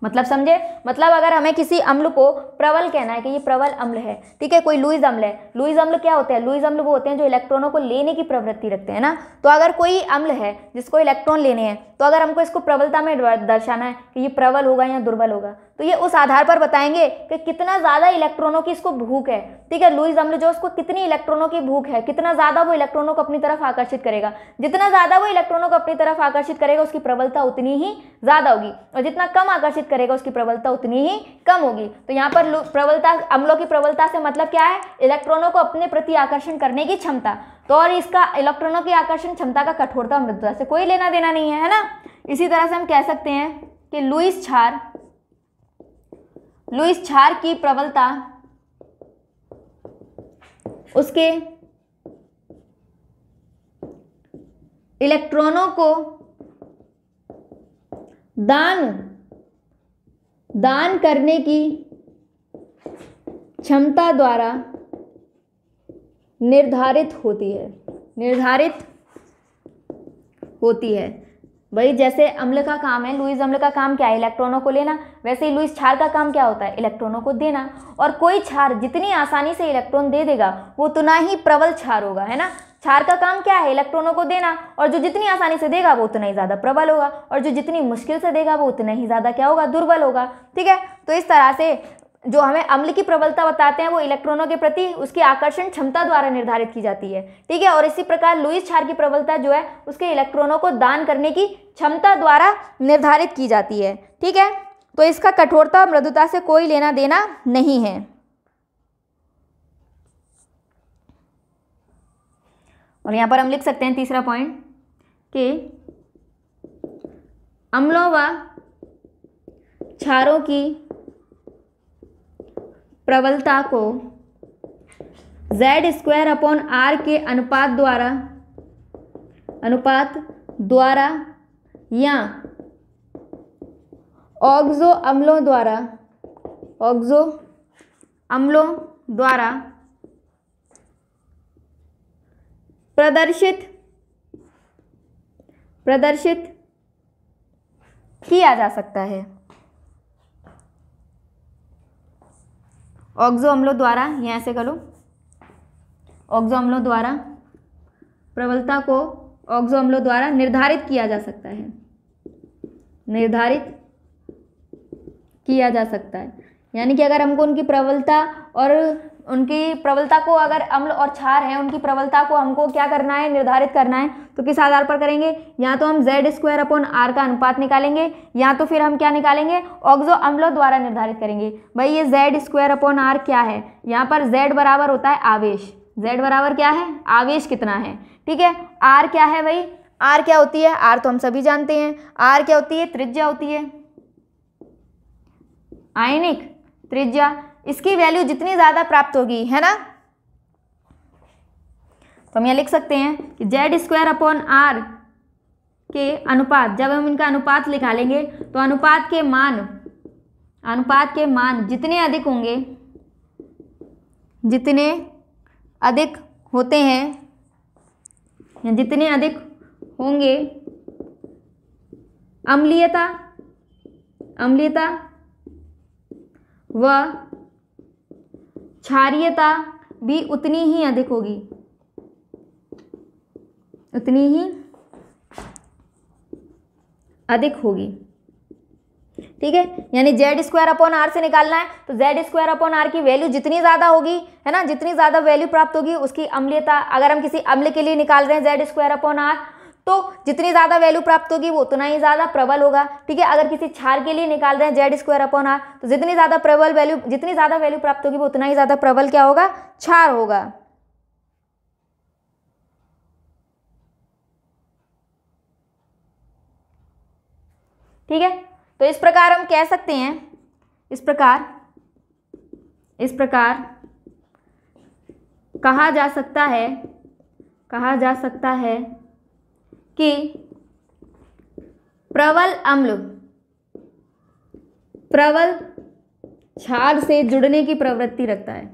मतलब समझे मतलब अगर हमें किसी अम्ल को प्रबल कहना है कि ये प्रवल अम्ल है ठीक है कोई लुईज अम्ल है लुईज अम्ल क्या होते हैं लुईज अम्ल वो होते हैं जो इलेक्ट्रॉनों को लेने की प्रवृत्ति रखते हैं ना तो अगर कोई अम्ल है जिसको इलेक्ट्रॉन लेने हैं तो अगर हमको इसको प्रबलता में दर्शाना है कि ये प्रबल होगा या दुर्बल होगा तो ये उस आधार पर बताएंगे कि कितना ज़्यादा इलेक्ट्रॉनों की इसको भूख है ठीक है लुइस अम्लजोस को कितनी इलेक्ट्रॉनों की भूख है कितना ज़्यादा वो इलेक्ट्रॉनों को अपनी तरफ आकर्षित करेगा जितना ज़्यादा वो इलेक्ट्रॉनों को अपनी तरफ आकर्षित करेगा उसकी प्रबलता उतनी ही ज़्यादा होगी और जितना कम आकर्षित करेगा उसकी प्रबलता उतनी ही कम होगी तो यहाँ पर प्रबलता अम्लों की प्रबलता से मतलब क्या है इलेक्ट्रॉनों को अपने प्रति आकर्षण करने की क्षमता तो और इसका इलेक्ट्रॉनों की आकर्षण क्षमता का कठोरता मृदा से कोई लेना देना नहीं है ना इसी तरह से हम कह सकते हैं कि लुइस छार लुइस छार की प्रबलता उसके इलेक्ट्रॉनों को दान दान करने की क्षमता द्वारा निर्धारित होती है निर्धारित होती है भाई जैसे अम्ल का काम है लुइस अम्ल का काम क्या है इलेक्ट्रॉनों को लेना वैसे ही लुइस छार का काम क्या होता है इलेक्ट्रॉनों को देना और कोई छार जितनी आसानी से इलेक्ट्रॉन दे देगा वो उतना ही प्रबल छार होगा है ना छार का काम क्या है इलेक्ट्रॉनों को देना और जो जितनी आसानी से देगा वो उतना ही ज़्यादा प्रबल होगा और जो जितनी मुश्किल से देगा वो उतना ही ज़्यादा क्या होगा दुर्बल होगा ठीक है तो इस तरह से जो हमें अम्ल की प्रबलता बताते हैं वो इलेक्ट्रॉनों के प्रति उसकी आकर्षण क्षमता द्वारा निर्धारित की जाती है ठीक है और इसी प्रकार लुईस छार की प्रबलता जो है उसके इलेक्ट्रॉनों को दान करने की क्षमता द्वारा निर्धारित की जाती है ठीक है तो इसका कठोरता मृदुता से कोई लेना देना नहीं है और यहाँ पर हम लिख सकते हैं तीसरा पॉइंट कि अम्लों व छारों की प्रबलता को जेड स्क्वायर अपॉन आर के अनुपात द्वारा अनुपात द्वारा या ऑक्जो अम्लों द्वारा ऑक्जो अम्लों द्वारा प्रदर्शित प्रदर्शित किया जा सकता है ऑक्जो अम्लों द्वारा यहाँ से करो ऑक्जो अम्लों द्वारा प्रबलता को ऑक्जो अम्लों द्वारा निर्धारित किया जा सकता है निर्धारित किया जा सकता है यानी कि अगर हमको उनकी प्रबलता और उनकी प्रबलता को अगर अम्ल और क्षार है उनकी प्रबलता को हमको क्या करना है निर्धारित करना है तो किस आधार पर करेंगे या तो हम जेड स्क्वायर अपॉन आर का अनुपात निकालेंगे या तो फिर हम क्या निकालेंगे ऑक्जो अम्लों द्वारा निर्धारित करेंगे भाई ये जेड स्क्वायर अपॉन आर क्या है यहाँ पर जेड बराबर होता है आवेश जेड बराबर क्या है आवेश कितना है ठीक है आर क्या है भाई आर क्या होती है आर तो हम सभी जानते हैं आर क्या होती है त्रिज्या होती है आयनिक त्रिज्या इसकी वैल्यू जितनी ज़्यादा प्राप्त होगी है ना तो हम यह लिख सकते हैं कि जेड स्क्वायर अपॉन आर के अनुपात जब हम इनका अनुपात निकालेंगे तो अनुपात के मान अनुपात के मान जितने अधिक होंगे जितने अधिक होते हैं या जितने अधिक होंगे अम्लीयता अम्लीयता व क्षारियता भी उतनी ही अधिक होगी उतनी ही अधिक होगी ठीक है यानी जेड स्क्वायर अपॉन आर से निकालना है तो जेड स्क्वायर अपॉन आर की वैल्यू जितनी ज़्यादा होगी है ना जितनी ज़्यादा वैल्यू प्राप्त होगी उसकी अम्लीयता अगर हम किसी अम्ल के लिए निकाल रहे हैं जेड स्क्वायर अपॉन आर तो जितनी ज़्यादा वैल्यू प्राप्त होगी वो उतना ही ज़्यादा प्रबल होगा ठीक है अगर किसी क्षार के लिए निकाल रहे हैं जेड स्क्वायर अपॉन आर तो जितनी ज़्यादा प्रबल वैल्यू जितनी ज़्यादा वैल्यू प्राप्त होगी वो उतना ही ज़्यादा प्रबल क्या होगा क्षार होगा ठीक है तो इस प्रकार हम कह सकते हैं इस प्रकार इस प्रकार कहा जा सकता है कहा जा सकता है कि प्रबल अम्ल प्रबल क्षार से जुड़ने की प्रवृत्ति रखता है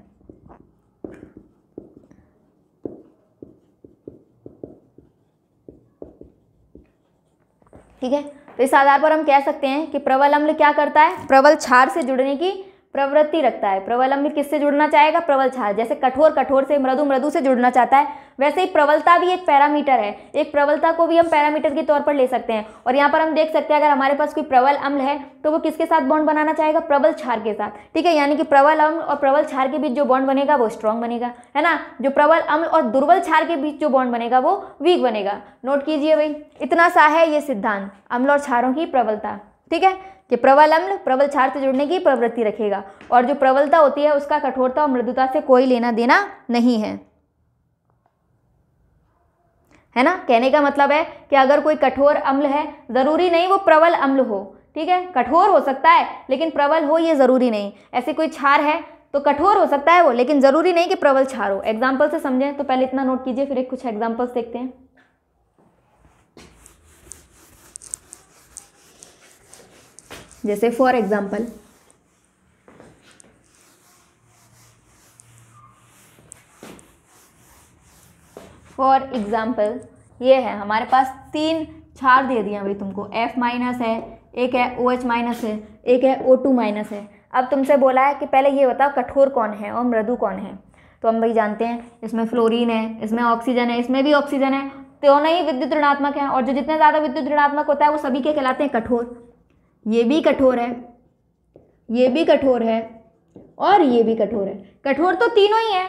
ठीक है तो इस आधार पर हम कह सकते हैं कि प्रबल अम्ल क्या करता है प्रबल छार से जुड़ने की प्रवृत्ति रखता है प्रवलंबित किससे जुड़ना चाहेगा प्रवल छाल जैसे कठोर कठोर से मृदु मृदु से जुड़ना चाहता है वैसे ही प्रवलता भी एक पैरामीटर है एक प्रवलता को भी हम पैरामीटर के तौर पर ले सकते हैं और यहाँ पर हम देख सकते हैं अगर हमारे पास कोई प्रबल अम्ल है तो वो किसके साथ बॉन्ड बनाना चाहेगा प्रबल छार के साथ ठीक है यानी कि प्रबल अम्ल और प्रबल छार के बीच जो बॉन्ड बनेगा वो स्ट्रांग बनेगा है ना जो प्रबल अम्ल और दुर्बल छार के बीच जो बॉन्ड बनेगा वो वीक बनेगा नोट कीजिए भाई इतना सा है ये सिद्धांत अम्ल और छारों की प्रबलता ठीक है कि प्रबल अम्ल प्रबल क्षार से जुड़ने की प्रवृत्ति रखेगा और जो प्रबलता होती है उसका कठोरता और मृदुता से कोई लेना देना नहीं है है ना कहने का मतलब है कि अगर कोई कठोर अम्ल है ज़रूरी नहीं वो प्रबल अम्ल हो ठीक है कठोर हो सकता है लेकिन प्रबल हो ये ज़रूरी नहीं ऐसे कोई क्षार है तो कठोर हो सकता है वो लेकिन ज़रूरी नहीं कि प्रबल क्षार हो एग्जाम्पल से समझें तो पहले इतना नोट कीजिए फिर एक कुछ एग्जाम्पल्स देखते हैं जैसे फॉर एग्जाम्पल फॉर एग्जाम्पल ये है हमारे पास तीन छार दे दिया भाई तुमको F माइनस है एक है ओ एच माइनस है एक है ओ टू माइनस है अब तुमसे बोला है कि पहले ये बताओ कठोर कौन है और मृदु कौन है तो हम भाई जानते हैं इसमें फ्लोरीन है इसमें ऑक्सीजन है इसमें भी ऑक्सीजन है तो नहीं विद्युत ऋणात्मक है और जो जितने ज़्यादा विद्युत ऋणात्मक होता है वो सभी के कहलाते हैं कठोर ये भी कठोर है ये भी कठोर है और ये भी कठोर है कठोर तो तीनों ही है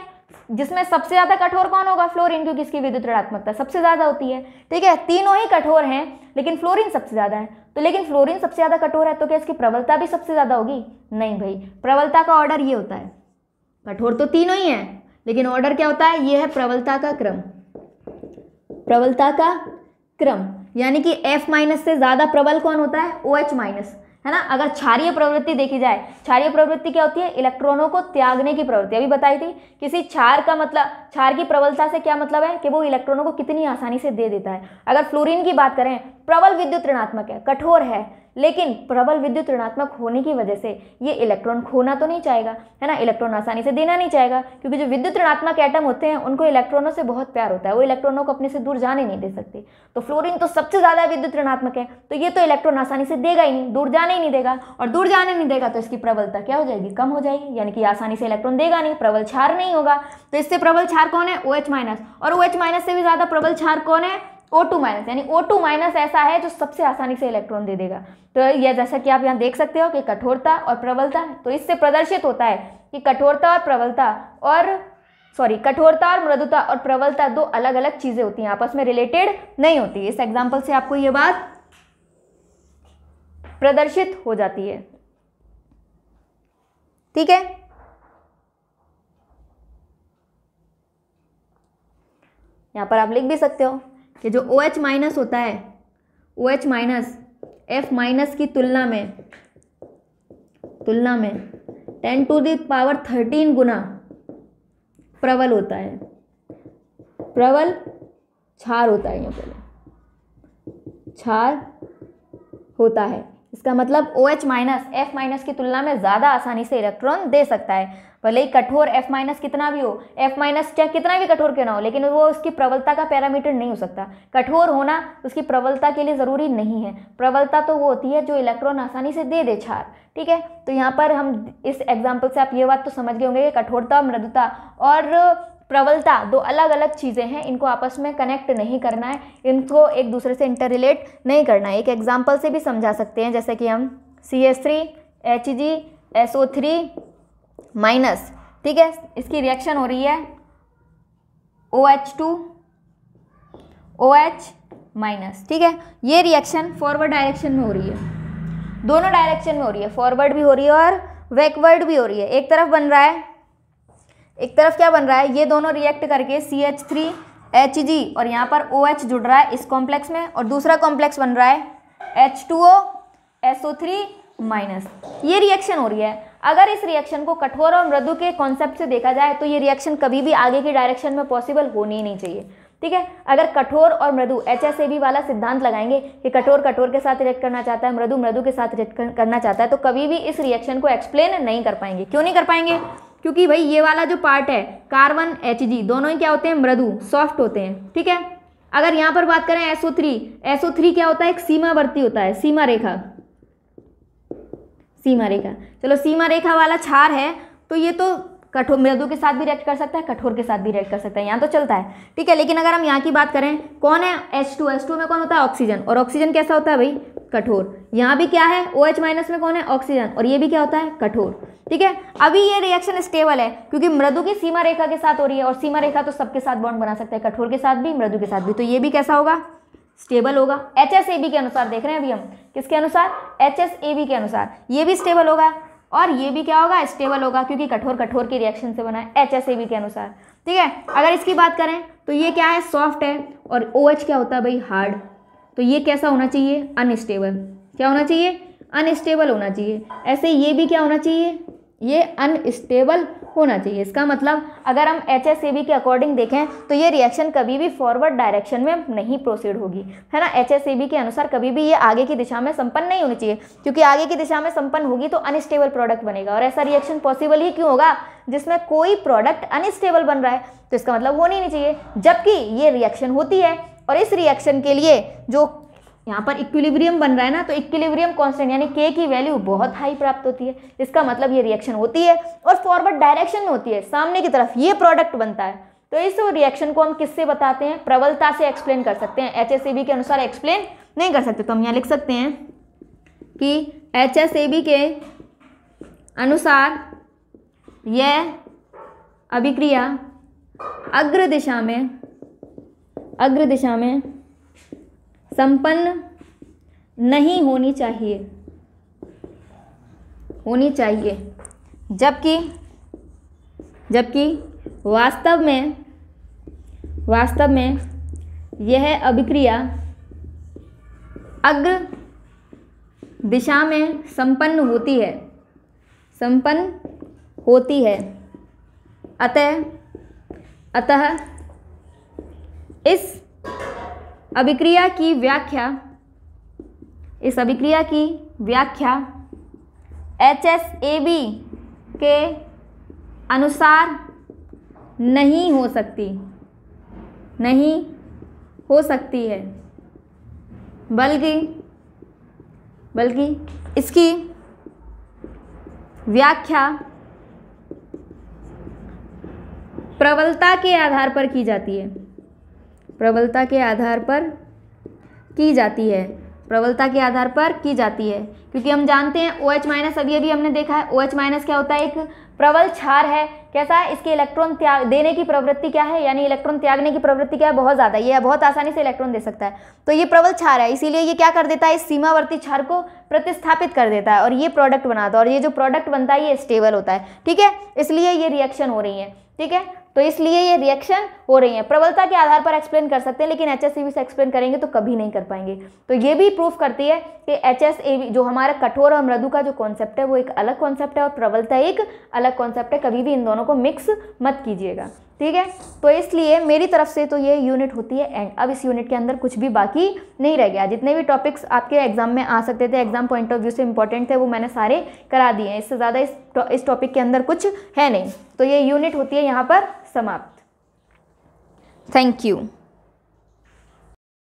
जिसमें सबसे ज़्यादा कठोर कौन होगा फ्लोरिन क्योंकि इसकी विद्युत ऋणात्मकता सबसे ज़्यादा होती है ठीक है तीनों ही कठोर हैं लेकिन फ्लोरिन सबसे ज़्यादा है तो लेकिन फ्लोरिन सबसे ज़्यादा कठोर है तो क्या इसकी प्रबलता भी सबसे ज़्यादा होगी नहीं भाई प्रबलता का ऑर्डर ये होता है कठोर तो तीनों ही है लेकिन ऑर्डर क्या होता है ये है प्रबलता का क्रम प्रबलता का क्रम यानी कि F माइनस से ज़्यादा प्रबल कौन होता है ओ एच माइनस है ना अगर क्षारीय प्रवृत्ति देखी जाए क्षारीय प्रवृत्ति क्या होती है इलेक्ट्रॉनों को त्यागने की प्रवृत्ति अभी बताई थी किसी क्षार का मतलब क्षार की प्रबलता से क्या मतलब है कि वो इलेक्ट्रॉनों को कितनी आसानी से दे देता है अगर फ्लोरीन की बात करें प्रबल विद्युत ऋणात्मक है कठोर है लेकिन प्रबल विद्युत ऋणात्मक होने की वजह से ये इलेक्ट्रॉन खोना तो नहीं चाहेगा है ना इलेक्ट्रॉन आसानी से देना नहीं चाहेगा क्योंकि जो विद्युत ऋणात्मक एटम होते हैं उनको इलेक्ट्रॉनों से बहुत प्यार होता है वो इलेक्ट्रॉनों को अपने से दूर जाने नहीं दे सकते तो फ्लोरिन तो सबसे ज़्यादा विद्युत ऋणात्मक है तो ये तो इलेक्ट्रॉन आसानी से देगा ही नहीं दूर जाने ही नहीं देगा और दूर जाने नहीं देगा तो इसकी प्रबलता क्या हो जाएगी कम हो जाएगी यानी कि आसानी से इलेक्ट्रॉन देगा नहीं प्रबल क्षार नहीं होगा तो इससे प्रबल क्षार कौन है ओ एच माइनस और ओ एच माइनस से भी ज़्यादा प्रबल क्षार कौन है O2 टू माइनस यानी O2 माइनस ऐसा है जो सबसे आसानी से इलेक्ट्रॉन दे देगा तो यह जैसा कि आप यहाँ देख सकते हो कि कठोरता और प्रबलता तो इससे प्रदर्शित होता है कि कठोरता और प्रबलता और सॉरी कठोरता और मृदुता और प्रबलता दो अलग अलग चीज़ें होती हैं आपस में रिलेटेड नहीं होती इस एग्जाम्पल से आपको ये बात प्रदर्शित हो जाती है ठीक है यहाँ पर आप लिख भी सकते हो कि जो ओ एच माइनस होता है O H minus F minus की तुलना में तुलना में ten to the power thirteen गुना प्रबल होता है प्रबल क्षार होता है यहाँ पर क्षार होता है इसका मतलब O H minus F minus की तुलना में ज़्यादा आसानी से इलेक्ट्रॉन दे सकता है भले ही कठोर एफ माइनस कितना भी हो एफ माइनस चाहे कितना भी कठोर क्यों ना हो लेकिन वो उसकी प्रबलता का पैरामीटर नहीं हो सकता कठोर होना उसकी प्रबलता के लिए ज़रूरी नहीं है प्रबलता तो वो होती है जो इलेक्ट्रॉन आसानी से दे दे छार ठीक है तो यहाँ पर हम इस एग्जाम्पल से आप ये बात तो समझ गए होंगे कि कठोरता मृदुता और प्रबलता दो अलग अलग चीज़ें हैं इनको आपस में कनेक्ट नहीं करना है इनको एक दूसरे से इंटर रिलेट नहीं करना है एक एग्जाम्पल से भी समझा सकते हैं जैसे कि हम C S three H G S O three minus ठीक है इसकी रिएक्शन हो रही है O H two O H minus ठीक है ये रिएक्शन फॉरवर्ड डायरेक्शन में हो रही है दोनों डायरेक्शन में हो रही है फॉरवर्ड भी हो रही है और बैकवर्ड भी हो रही है एक तरफ बन रहा है एक तरफ क्या बन रहा है ये दोनों रिएक्ट करके C H three H G और यहाँ पर ओ OH एच जुड़ रहा है इस कॉम्प्लेक्स में और दूसरा कॉम्प्लेक्स बन रहा है H two O S O three minus ये रिएक्शन हो रही है अगर इस रिएक्शन को कठोर और मृदु के कॉन्सेप्ट से देखा जाए तो ये रिएक्शन कभी भी आगे की डायरेक्शन में पॉसिबल होनी नहीं चाहिए ठीक है अगर कठोर और मृदु एच एस ए बी वाला सिद्धांत लगाएंगे कि कठोर कठोर के साथ रिएक्ट करना चाहता है मृदु मृदु के साथ रिएक्ट करना चाहता है तो कभी भी इस रिएक्शन को एक्सप्लेन नहीं कर पाएंगे क्यों नहीं कर पाएंगे क्योंकि भाई ये वाला जो पार्ट है कार्बन एच जी दोनों ही क्या होते हैं मृदु सॉफ्ट होते हैं ठीक है अगर यहाँ पर बात करें एसओ थ्री एसओ थ्री क्या होता है एक सीमावर्ती होता है सीमा रेखा सीमा रेखा चलो सीमा रेखा वाला छार है तो ये तो कठोर मृदु के साथ भी रिएक्ट कर सकता है कठोर के साथ भी रिएक्ट कर सकता है यहाँ तो चलता है ठीक है लेकिन अगर हम यहाँ की बात करें कौन है एच टू एच टू में कौन होता है ऑक्सीजन और ऑक्सीजन कैसा होता है भाई कठोर यहाँ भी क्या है ओ एच माइनस में कौन है ऑक्सीजन और ये भी क्या होता है कठोर ठीक है अभी ये रिएक्शन स्टेबल है क्योंकि मृदु की सीमा रेखा के साथ हो रही है और सीमा रेखा तो सबके साथ बॉन्ड बना सकते हैं कठोर के साथ भी मृदु के साथ भी तो ये भी कैसा होगा स्टेबल होगा एच के अनुसार देख रहे हैं अभी हम किसके अनुसार एच के अनुसार ये भी स्टेबल होगा और ये भी क्या होगा स्टेबल होगा क्योंकि कठोर कठोर के रिएक्शन से बना है एच के अनुसार ठीक है अगर इसकी बात करें तो ये क्या है सॉफ्ट है और ओ OH क्या होता है भाई हार्ड तो ये कैसा होना चाहिए अनस्टेबल क्या होना चाहिए अनस्टेबल होना चाहिए ऐसे ये भी क्या होना चाहिए ये अनस्टेबल होना चाहिए इसका मतलब अगर हम एच एस के अकॉर्डिंग देखें तो ये रिएक्शन कभी भी फॉरवर्ड डायरेक्शन में नहीं प्रोसीड होगी है ना एच एस के अनुसार कभी भी ये आगे की दिशा में संपन्न नहीं होनी चाहिए क्योंकि आगे की दिशा में संपन्न होगी तो अनस्टेबल प्रोडक्ट बनेगा और ऐसा रिएक्शन पॉसिबल ही क्यों होगा जिसमें कोई प्रोडक्ट अनस्टेबल बन रहा है तो इसका मतलब होनी नहीं चाहिए जबकि ये रिएक्शन होती है और इस रिएक्शन के लिए जो यहाँ पर इक्विलिब्रियम बन रहा है ना तो इक्विलिब्रियम कांस्टेंट यानी के की वैल्यू बहुत हाई प्राप्त होती है इसका मतलब ये रिएक्शन होती है और फॉरवर्ड डायरेक्शन में होती है सामने की तरफ ये प्रोडक्ट बनता है तो इस रिएक्शन को हम किससे बताते हैं प्रबलता से एक्सप्लेन कर सकते हैं एच के अनुसार एक्सप्लेन नहीं कर सकते तो हम यहाँ लिख सकते हैं कि एच के अनुसार यह अभिक्रिया अग्र दिशा में अग्र दिशा में संपन्न नहीं होनी चाहिए होनी चाहिए जबकि जबकि वास्तव में वास्तव में यह अभिक्रिया अग्र दिशा में संपन्न होती है संपन्न होती है अतः अतः इस अभिक्रिया की व्याख्या इस अभिक्रिया की व्याख्या एच एस ए बी के अनुसार नहीं हो सकती नहीं हो सकती है बल्कि बल्कि इसकी व्याख्या प्रबलता के आधार पर की जाती है प्रबलता के आधार पर की जाती है प्रबलता के आधार पर की जाती है क्योंकि हम जानते हैं ओ एच माइनस अभी अभी हमने देखा है ओ एच माइनस क्या होता है एक प्रबल क्षार है कैसा है इसके इलेक्ट्रॉन त्याग देने की प्रवृत्ति क्या है यानी इलेक्ट्रॉन त्यागने की प्रवृत्ति क्या है बहुत ज़्यादा ये बहुत आसानी से इलेक्ट्रॉन दे सकता है तो ये प्रबल क्षार है इसीलिए ये क्या कर देता है इस सीमावर्ती क्षार को प्रतिस्थापित कर देता है और ये प्रोडक्ट बनाता है और ये जो प्रोडक्ट बनता है ये स्टेबल होता है ठीक है इसलिए ये रिएक्शन हो रही है ठीक है तो इसलिए ये रिएक्शन हो रही है प्रबलता के आधार पर एक्सप्लेन कर सकते हैं लेकिन एच एस से एक्सप्लेन करेंगे तो कभी नहीं कर पाएंगे तो ये भी प्रूफ करती है कि एच जो हमारा कठोर और मृदु का जो कॉन्सेप्ट है वो एक अलग कॉन्सेप्ट है और प्रबलता एक अलग कॉन्सेप्ट है कभी भी इन दोनों को मिक्स मत कीजिएगा ठीक है तो इसलिए मेरी तरफ से तो ये यूनिट होती है एंड अब इस यूनिट के अंदर कुछ भी बाकी नहीं रह गया जितने भी टॉपिक्स आपके एग्जाम में आ सकते थे एग्जाम पॉइंट ऑफ व्यू से इंपॉर्टेंट थे वो मैंने सारे करा दिए हैं इससे ज़्यादा इस टॉपिक के अंदर कुछ है नहीं तो ये यूनिट होती है यहाँ पर समाप्त थैंक यू